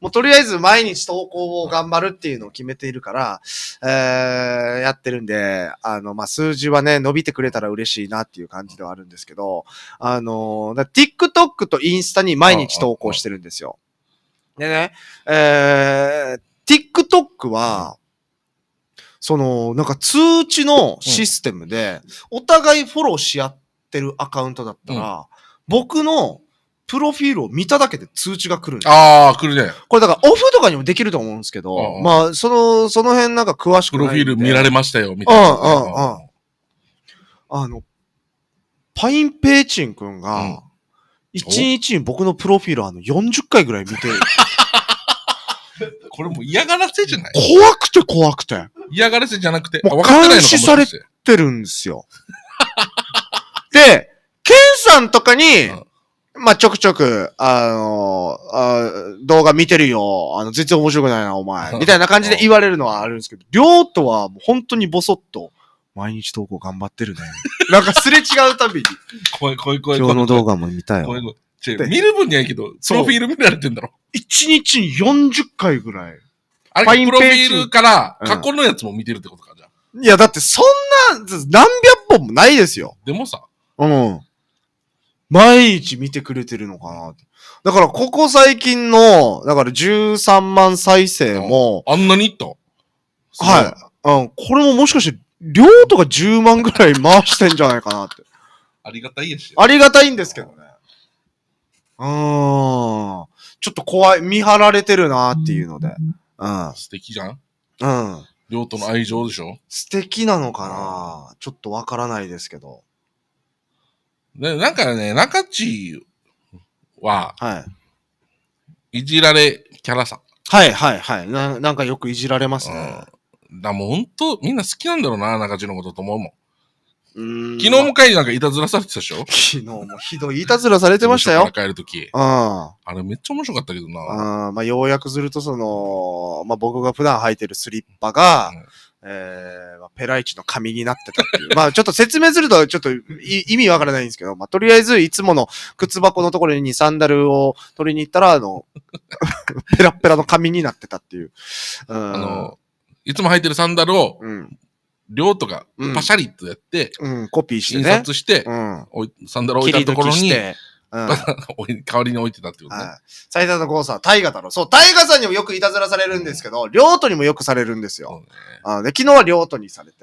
もうとりあえず毎日投稿を頑張るっていうのを決めているから、えー、やってるんで、あの、まあ、数字はね、伸びてくれたら嬉しいなっていう感じではあるんですけど、あの、TikTok とインスタに毎日投稿してるんですよ。でね、えー、TikTok は、その、なんか通知のシステムで、お互いフォローし合ってるアカウントだったら、僕のプロフィールを見ただけで通知が来るんですああ、来るね。これだからオフとかにもできると思うんですけど、まあ、その、その辺なんか詳しくプロフィール見られましたよ、みたいな。うんうんうん。あの、パインペーチン君が、一日に僕のプロフィールあの40回ぐらい見て、[LAUGHS] これも嫌がらせじゃない怖くて怖くて。嫌がらせじゃなくて、もう監視されてるんですよ。[LAUGHS] で、ケンさんとかに、まあ、ちょくちょく、あのあ、動画見てるよ。あの、全然面白くないな、お前。[LAUGHS] みたいな感じで言われるのはあるんですけど、りょうとは本当にぼそっと、毎日投稿頑張ってるね。[LAUGHS] なんかすれ違うたびに。怖い怖い怖い怖い。今日の動画も見たよ。怖い怖い。見る分にはいいけど、プロフィール見られてんだろ。1日に40回ぐらい。あれ、プロフィールから過去のやつも見てるってことか、じゃあ。いや、だってそんな、何百本もないですよ。でもさ。うん。毎日見てくれてるのかなだから、ここ最近の、だから13万再生も、あんなにいったはい。うん、これももしかして、量とか10万ぐらい回してんじゃないかなって。ありがたいやし。ありがたいんですけどね。うん。ちょっと怖い、見張られてるなっていうので。うん。素敵じゃんうん。うとの愛情でしょ素敵なのかなちょっとわからないですけど。で、なんかね、中地は、はい。いじられキャラさ。はいはいはいな。なんかよくいじられますね。うん、だもう本当みんな好きなんだろうな、中地のことと思うもん。うん昨日も帰りなんかいたずらされてたでしょ [LAUGHS] 昨日もひどいいたずらされてましたよ。帰るとき。あれめっちゃ面白かったけどな。あまあ、やくすると、その、まあ僕が普段履いてるスリッパが、うんえー、まあ、ペライチの紙になってたっていう。まあ、ちょっと説明すると、ちょっと意味わからないんですけど、まあ、とりあえず、いつもの靴箱のところにサンダルを取りに行ったら、あの、[LAUGHS] ペラペラの紙になってたっていう。うん、あの、いつも履いてるサンダルを、うん、量とか、パシャリとやって、うん、コピーして、ね、印刷して、うん、サンダル置いたところに、して [LAUGHS] 代わりに置いてたってことね。最大のゴーさん、大河太郎。そう、大河さんにもよくいたずらされるんですけど、両、う、都、ん、にもよくされるんですよ。うん、で、昨日は両都にされて。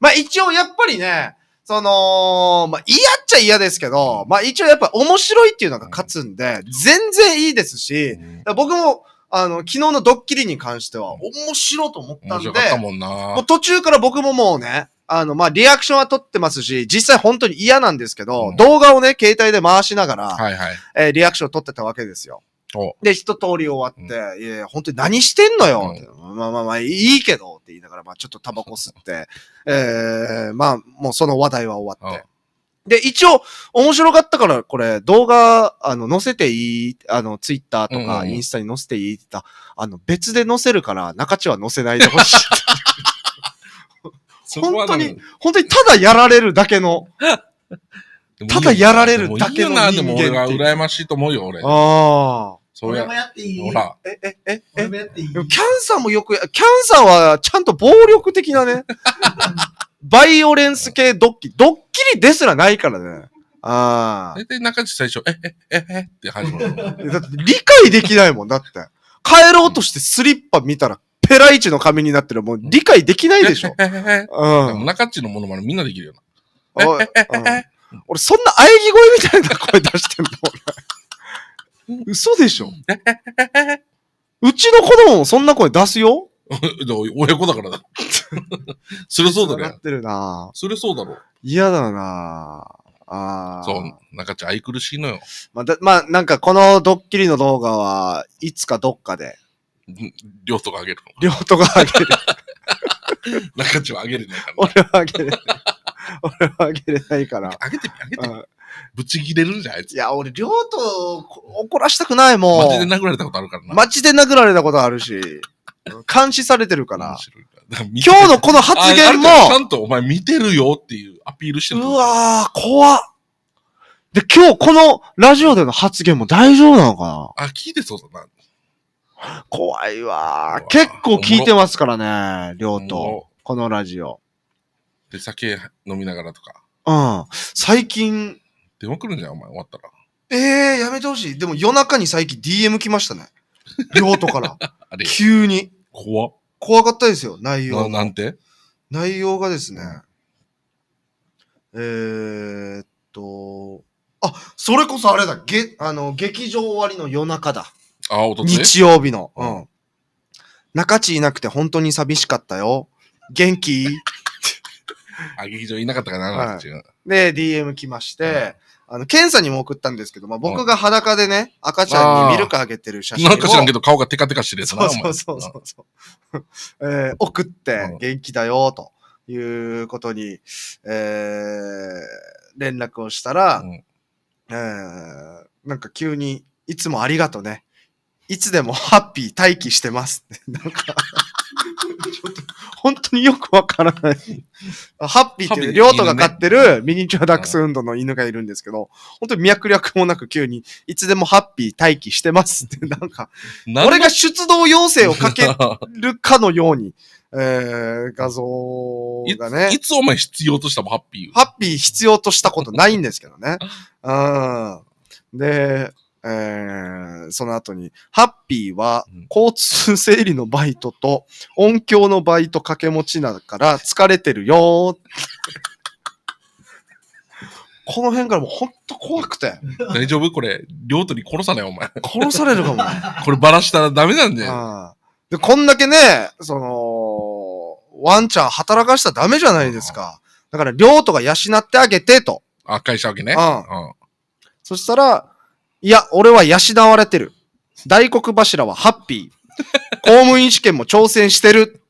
まあ一応やっぱりね、その、まあ嫌っちゃ嫌ですけど、まあ一応やっぱ面白いっていうのが勝つんで、全然いいですし、僕も、あの、昨日のドッキリに関しては、面白と思ったんで、ももう途中から僕ももうね、あの、まあ、リアクションは取ってますし、実際本当に嫌なんですけど、うん、動画をね、携帯で回しながら、はいはい、えー、リアクションを取ってたわけですよ。で、一通り終わって、うん、いや、本当に何してんのよ、うん、まあまあまあ、いいけどって言いながら、まあちょっとタバコ吸って、えー、まあ、もうその話題は終わって。で、一応、面白かったから、これ、動画、あの、載せていい、あの、ツイッターとか、インスタに載せていいって言った、うんうん、あの、別で載せるから、中地は載せないでほしい。本当に、本当にただやられるだけの。ただやられるだけの人間って。いいな、でも俺は羨ましいと思うよ、俺。ああ。そうや。俺もやっていいほら。え、え、え、え、キャンさんもよく、キャンさんはちゃんと暴力的なね。[LAUGHS] バイオレンス系ドッキリ、ドッキリですらないからね。ああ。大体中地最初、え、え、え、えって始まる。[LAUGHS] だって理解できないもん、だって。帰ろうとしてスリッパ見たらペライチの髪になってるもう理解できないでしょ。[LAUGHS] うん。中っちのものまねみんなできるよな。俺そんな喘ぎ声みたいな声出してんの嘘でしょ。[LAUGHS] うちの子供もそんな声出すよ。親 [LAUGHS] 子だからだ。それそうだね。ってるなそれそうだろ。嫌だなああ。そう、中っちゃ愛くるしいのよ。まあ、まあ、なんかこのドッキリの動画はいつかどっかで。両とかあげるの両とかあげる。[LAUGHS] 中地はあげれないから、俺はあげれない。俺はあげれないから。あげてみ、あげてみ。ぶち切れるんじゃないいや、俺、両と怒らしたくないもん。街で殴られたことあるからな。街で殴られたことあるし、監視されてるから。から今日のこの発言も。ちゃんとお前見てるよっていうアピールしてる。うわー、怖っ。で、今日このラジオでの発言も大丈夫なのかなあ、聞いてそうだな。怖いわ。結構聞いてますからね、りょうと。このラジオ。で、酒飲みながらとか。うん。最近。電話来るんじゃん、お前、終わったら。ええー、やめてほしい。でも夜中に最近 DM 来ましたね。りょうとから。[LAUGHS] 急に。怖怖かったですよ、内容。ななんて内容がですね。えー、っと、あ、それこそあれだ。げ、あの、劇場終わりの夜中だ。あ、おと日曜日の。うん。中地いなくて本当に寂しかったよ。元気 [LAUGHS] あ、劇場いなかったかな、はい、で、DM 来まして、うん、あの、検査にも送ったんですけど、まあ、僕が裸でね、赤ちゃんにミルクあげてる写真を。なんか知らんけど顔がテカテカしてるやつな。そうそうそうそう。[LAUGHS] えー、送って、元気だよ、ということに、えー、連絡をしたら、うん、えー、なんか急に、いつもありがとね。いつでもハッピー待機してますって。なんかちょっと、本当によくわからない。ハッピーっていう、両党が飼ってるミニチュアダックス運動の犬がいるんですけど、本当に脈略もなく急に、いつでもハッピー待機してますって、なんか、俺が出動要請をかけるかのように、えー、画像がねい。いつお前必要としたもハッピー。ハッピー必要としたことないんですけどね。うん。で、えー、その後に、ハッピーは交通整理のバイトと音響のバイト掛け持ちだから疲れてるよ [LAUGHS] この辺からもうほんと怖くて。大丈夫これ、両手に殺さないお前。殺されるかも、[LAUGHS] こればらしたらダメなんだよ。で、こんだけね、その、ワンちゃん働かしたらダメじゃないですか。だから、両とが養ってあげてと。あ、会社わけね。うん。うん、そしたら、いや、俺は養われてる。大黒柱はハッピー。[LAUGHS] 公務員試験も挑戦してる。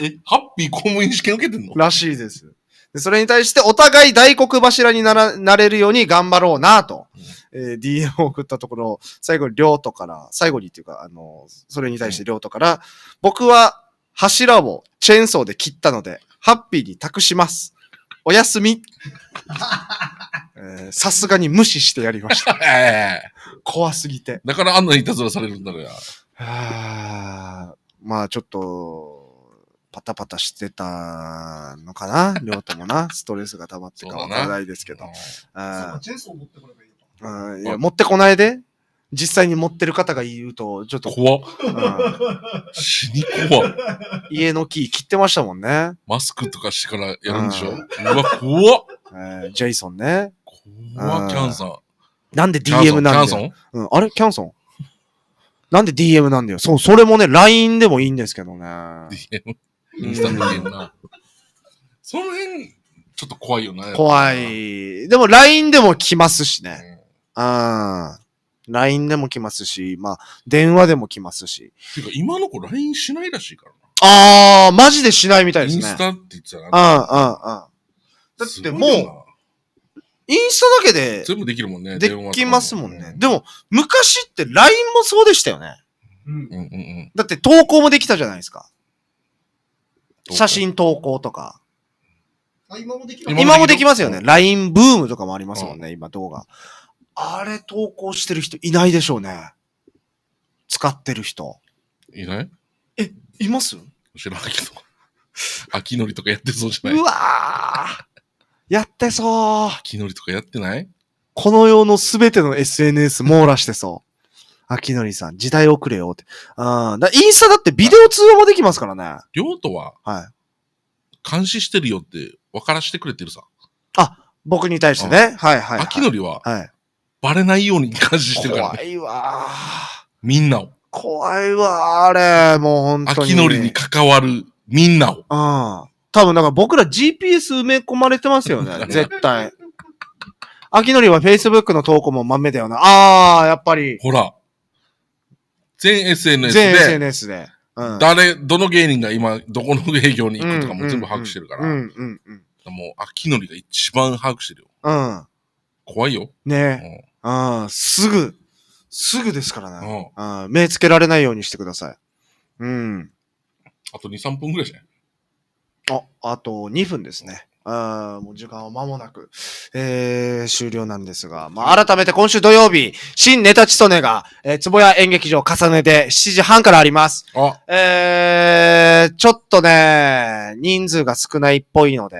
え、ハッピー公務員試験受けてんのらしいです。でそれに対して、お互い大黒柱にならなれるように頑張ろうなと、えー DM を送ったところ、最後に両都から、最後にっていうか、あの、それに対して両都から、僕は柱をチェーンソーで切ったので、ハッピーに託します。おやすみ。[LAUGHS] さすがに無視してやりました。[LAUGHS] 怖すぎて。だからあんないたずらされるんだろや。まあちょっと、パタパタしてたのかな両ともな。ストレスが溜まってかわからないですけど。あジェ持ってこ持ってこないで。実際に持ってる方が言うと、ちょっと。怖っ。死に怖っ。家の木切ってましたもんね。マスクとかしてからやるんでしょうわ、怖っ。えー、ジェイソンね。うわ、キャンソン。なんで DM なんだよ。うん、あれキャンソンなんで DM なんだよ。そう、それもね、LINE でもいいんですけどね。DM? インスタの DM な。その辺、ちょっと怖いよね。怖い。でも LINE でも来ますしね。うん。LINE でも来ますし、まあ、電話でも来ますし。てか、今の子 LINE しないらしいからな。あー、マジでしないみたいですね。インスタって言ってたら、ね。うんうんうん。だってもう、インスタだけで、全部できるもんね。できますもんね。でも、昔って LINE もそうでしたよね。うんうんうん、だって投稿もできたじゃないですか。写真投稿とか。今もでき今もできますよね。LINE ブームとかもありますもんね、今動画。あれ投稿してる人いないでしょうね。使ってる人。いないえ、います知らないけど。[LAUGHS] 秋のりとかやってそうじゃないうわーやってそう秋のりとかやってないこの世のすべての SNS 網羅してそう。秋 [LAUGHS] のりさん、時代遅れよって。あだインスタだってビデオ通話もできますからね。りょうとは、はい。監視してるよって分からしてくれてるさ。あ、僕に対してね。はいはい、はい。秋のりは、はい。バレないように監視してるから、ね、怖いわみんなを。怖いわあれ、もう本当に。秋のりに関わるみんなを。うん。多分、んか僕ら GPS 埋め込まれてますよね。[LAUGHS] 絶対。秋のりは Facebook の投稿も豆だよな。ああ、やっぱり。ほら。全 SNS で。全 SNS で。うん、誰、どの芸人が今、どこの営業に行くとかも全部把握してるから。うんうんうん。もう、秋のりが一番把握してるよ。うん。怖いよ。ねえ。うん。すぐ、すぐですからね。うん。目つけられないようにしてください。うん。あと2、3分ぐらいじゃないあ、あと2分ですね。あもう時間は間もなく、えー、終了なんですが、まあ、改めて今週土曜日、新ネタチソネが、えー、坪屋演劇場重ねて7時半からあります。あえー、ちょっとね、人数が少ないっぽいので、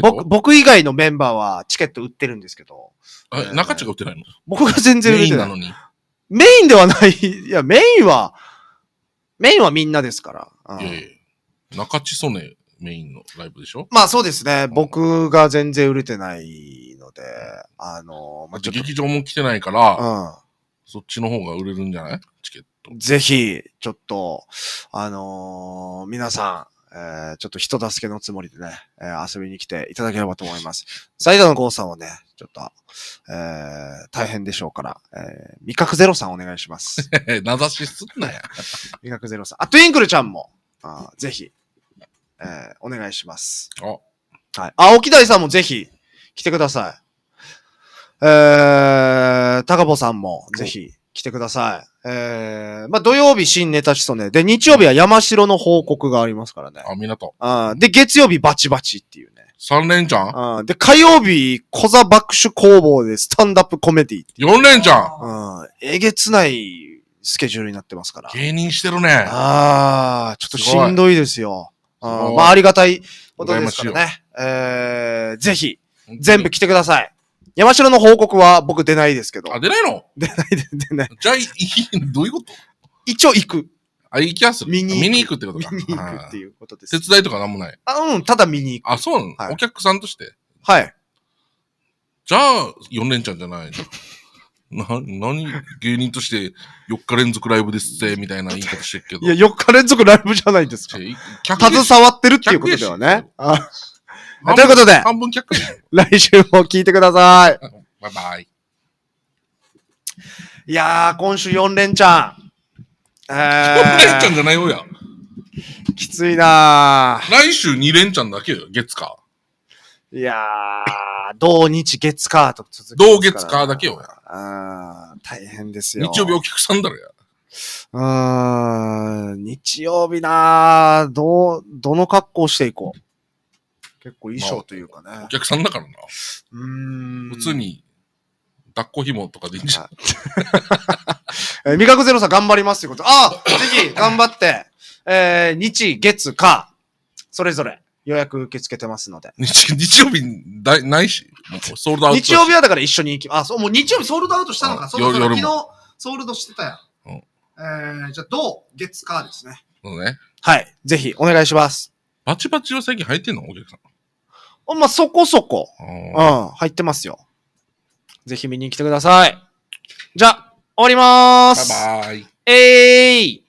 僕、僕以外のメンバーはチケット売ってるんですけど。あ、え中地が売ってないの僕が全然売れてない。メインなのに。メインではない。いや、メインは、メインはみんなですから。うん、いやいや中地ソネメインのライブでしょまあそうですね、うん、僕が全然売れてないので、あの、まあ、劇場も来てないから、うん、そっちの方が売れるんじゃないチケット。ぜひ、ちょっと、あのー、皆さん、えー、ちょっと人助けのつもりでね、えー、遊びに来ていただければと思います。最大のーさんはね、ちょっと、えー、大変でしょうから、えー、味覚ゼロさんお願いします。[LAUGHS] 名指しすんなや。[LAUGHS] 味覚ゼロさん。あ、トゥインクルちゃんも、あぜひ、えー、お願いします。あ、はい。あ、沖大さんもぜひ来てください。えー、高坊さんもぜひ来てください。えー、まあ、土曜日新ネタ基礎ね。で、日曜日は山城の報告がありますからね。あ、港。あで、月曜日バチバチっていうね。三連チャンで、火曜日、小座爆酒工房でスタンダップコメディ。四連チャンうん。えげつないスケジュールになってますから。芸人してるね。ああ、ちょっとしんどいですよ。あまあ、ありがたいことですからね。えー、ぜひ、全部来てください。山城の報告は僕出ないですけど。あ、出ないの出ない出ない。じゃあ、いどういうこと一応行く。あ、行きやす見に見に行くってことか。見に行くっていうことです。手伝いとかなんもない。あ、うん、ただ見に行く。あ、そうなの、はい、お客さんとしてはい。じゃあ、4連チャンじゃない。な、何、芸人として4日連続ライブですぜ、みたいな言い方してるけど。いや、4日連続ライブじゃないんですか。携わってるっていうことではね。あということで、半分客来週も聞いてください。バイバイ。いやー、今週4連チャン。えー、4連チャンじゃないよや。きついなー。来週2連チャンだけよ、月か。いやー、土日月かと続く。同月かだけよや。あ大変ですよ。日曜日お客さんだろや。うーん、日曜日などう、どの格好していこう。結構衣装というかね。お客さんだからな。うん。普通に、抱っこ紐とかでいいんじゃん。えー、味覚ゼロさん頑張りますということ。ああ、ぜひ頑張って、えー、日、月、火、それぞれ予約受け付けてますので。日、日曜日だないし。ソールドアウト。日曜日はだから一緒に行きまあ、そう、もう日曜日ソールドアウトしたのか。そうだ、昨日ソールドしてたやうん、えー、じゃあ、どう月かですね。そうね。はい。ぜひ、お願いします。バチバチは最近入ってんのお客さん。あまあ、そこそこ。うん、入ってますよ。ぜひ見に来てください。じゃあ、終わりまーす。バイバイ。えーい。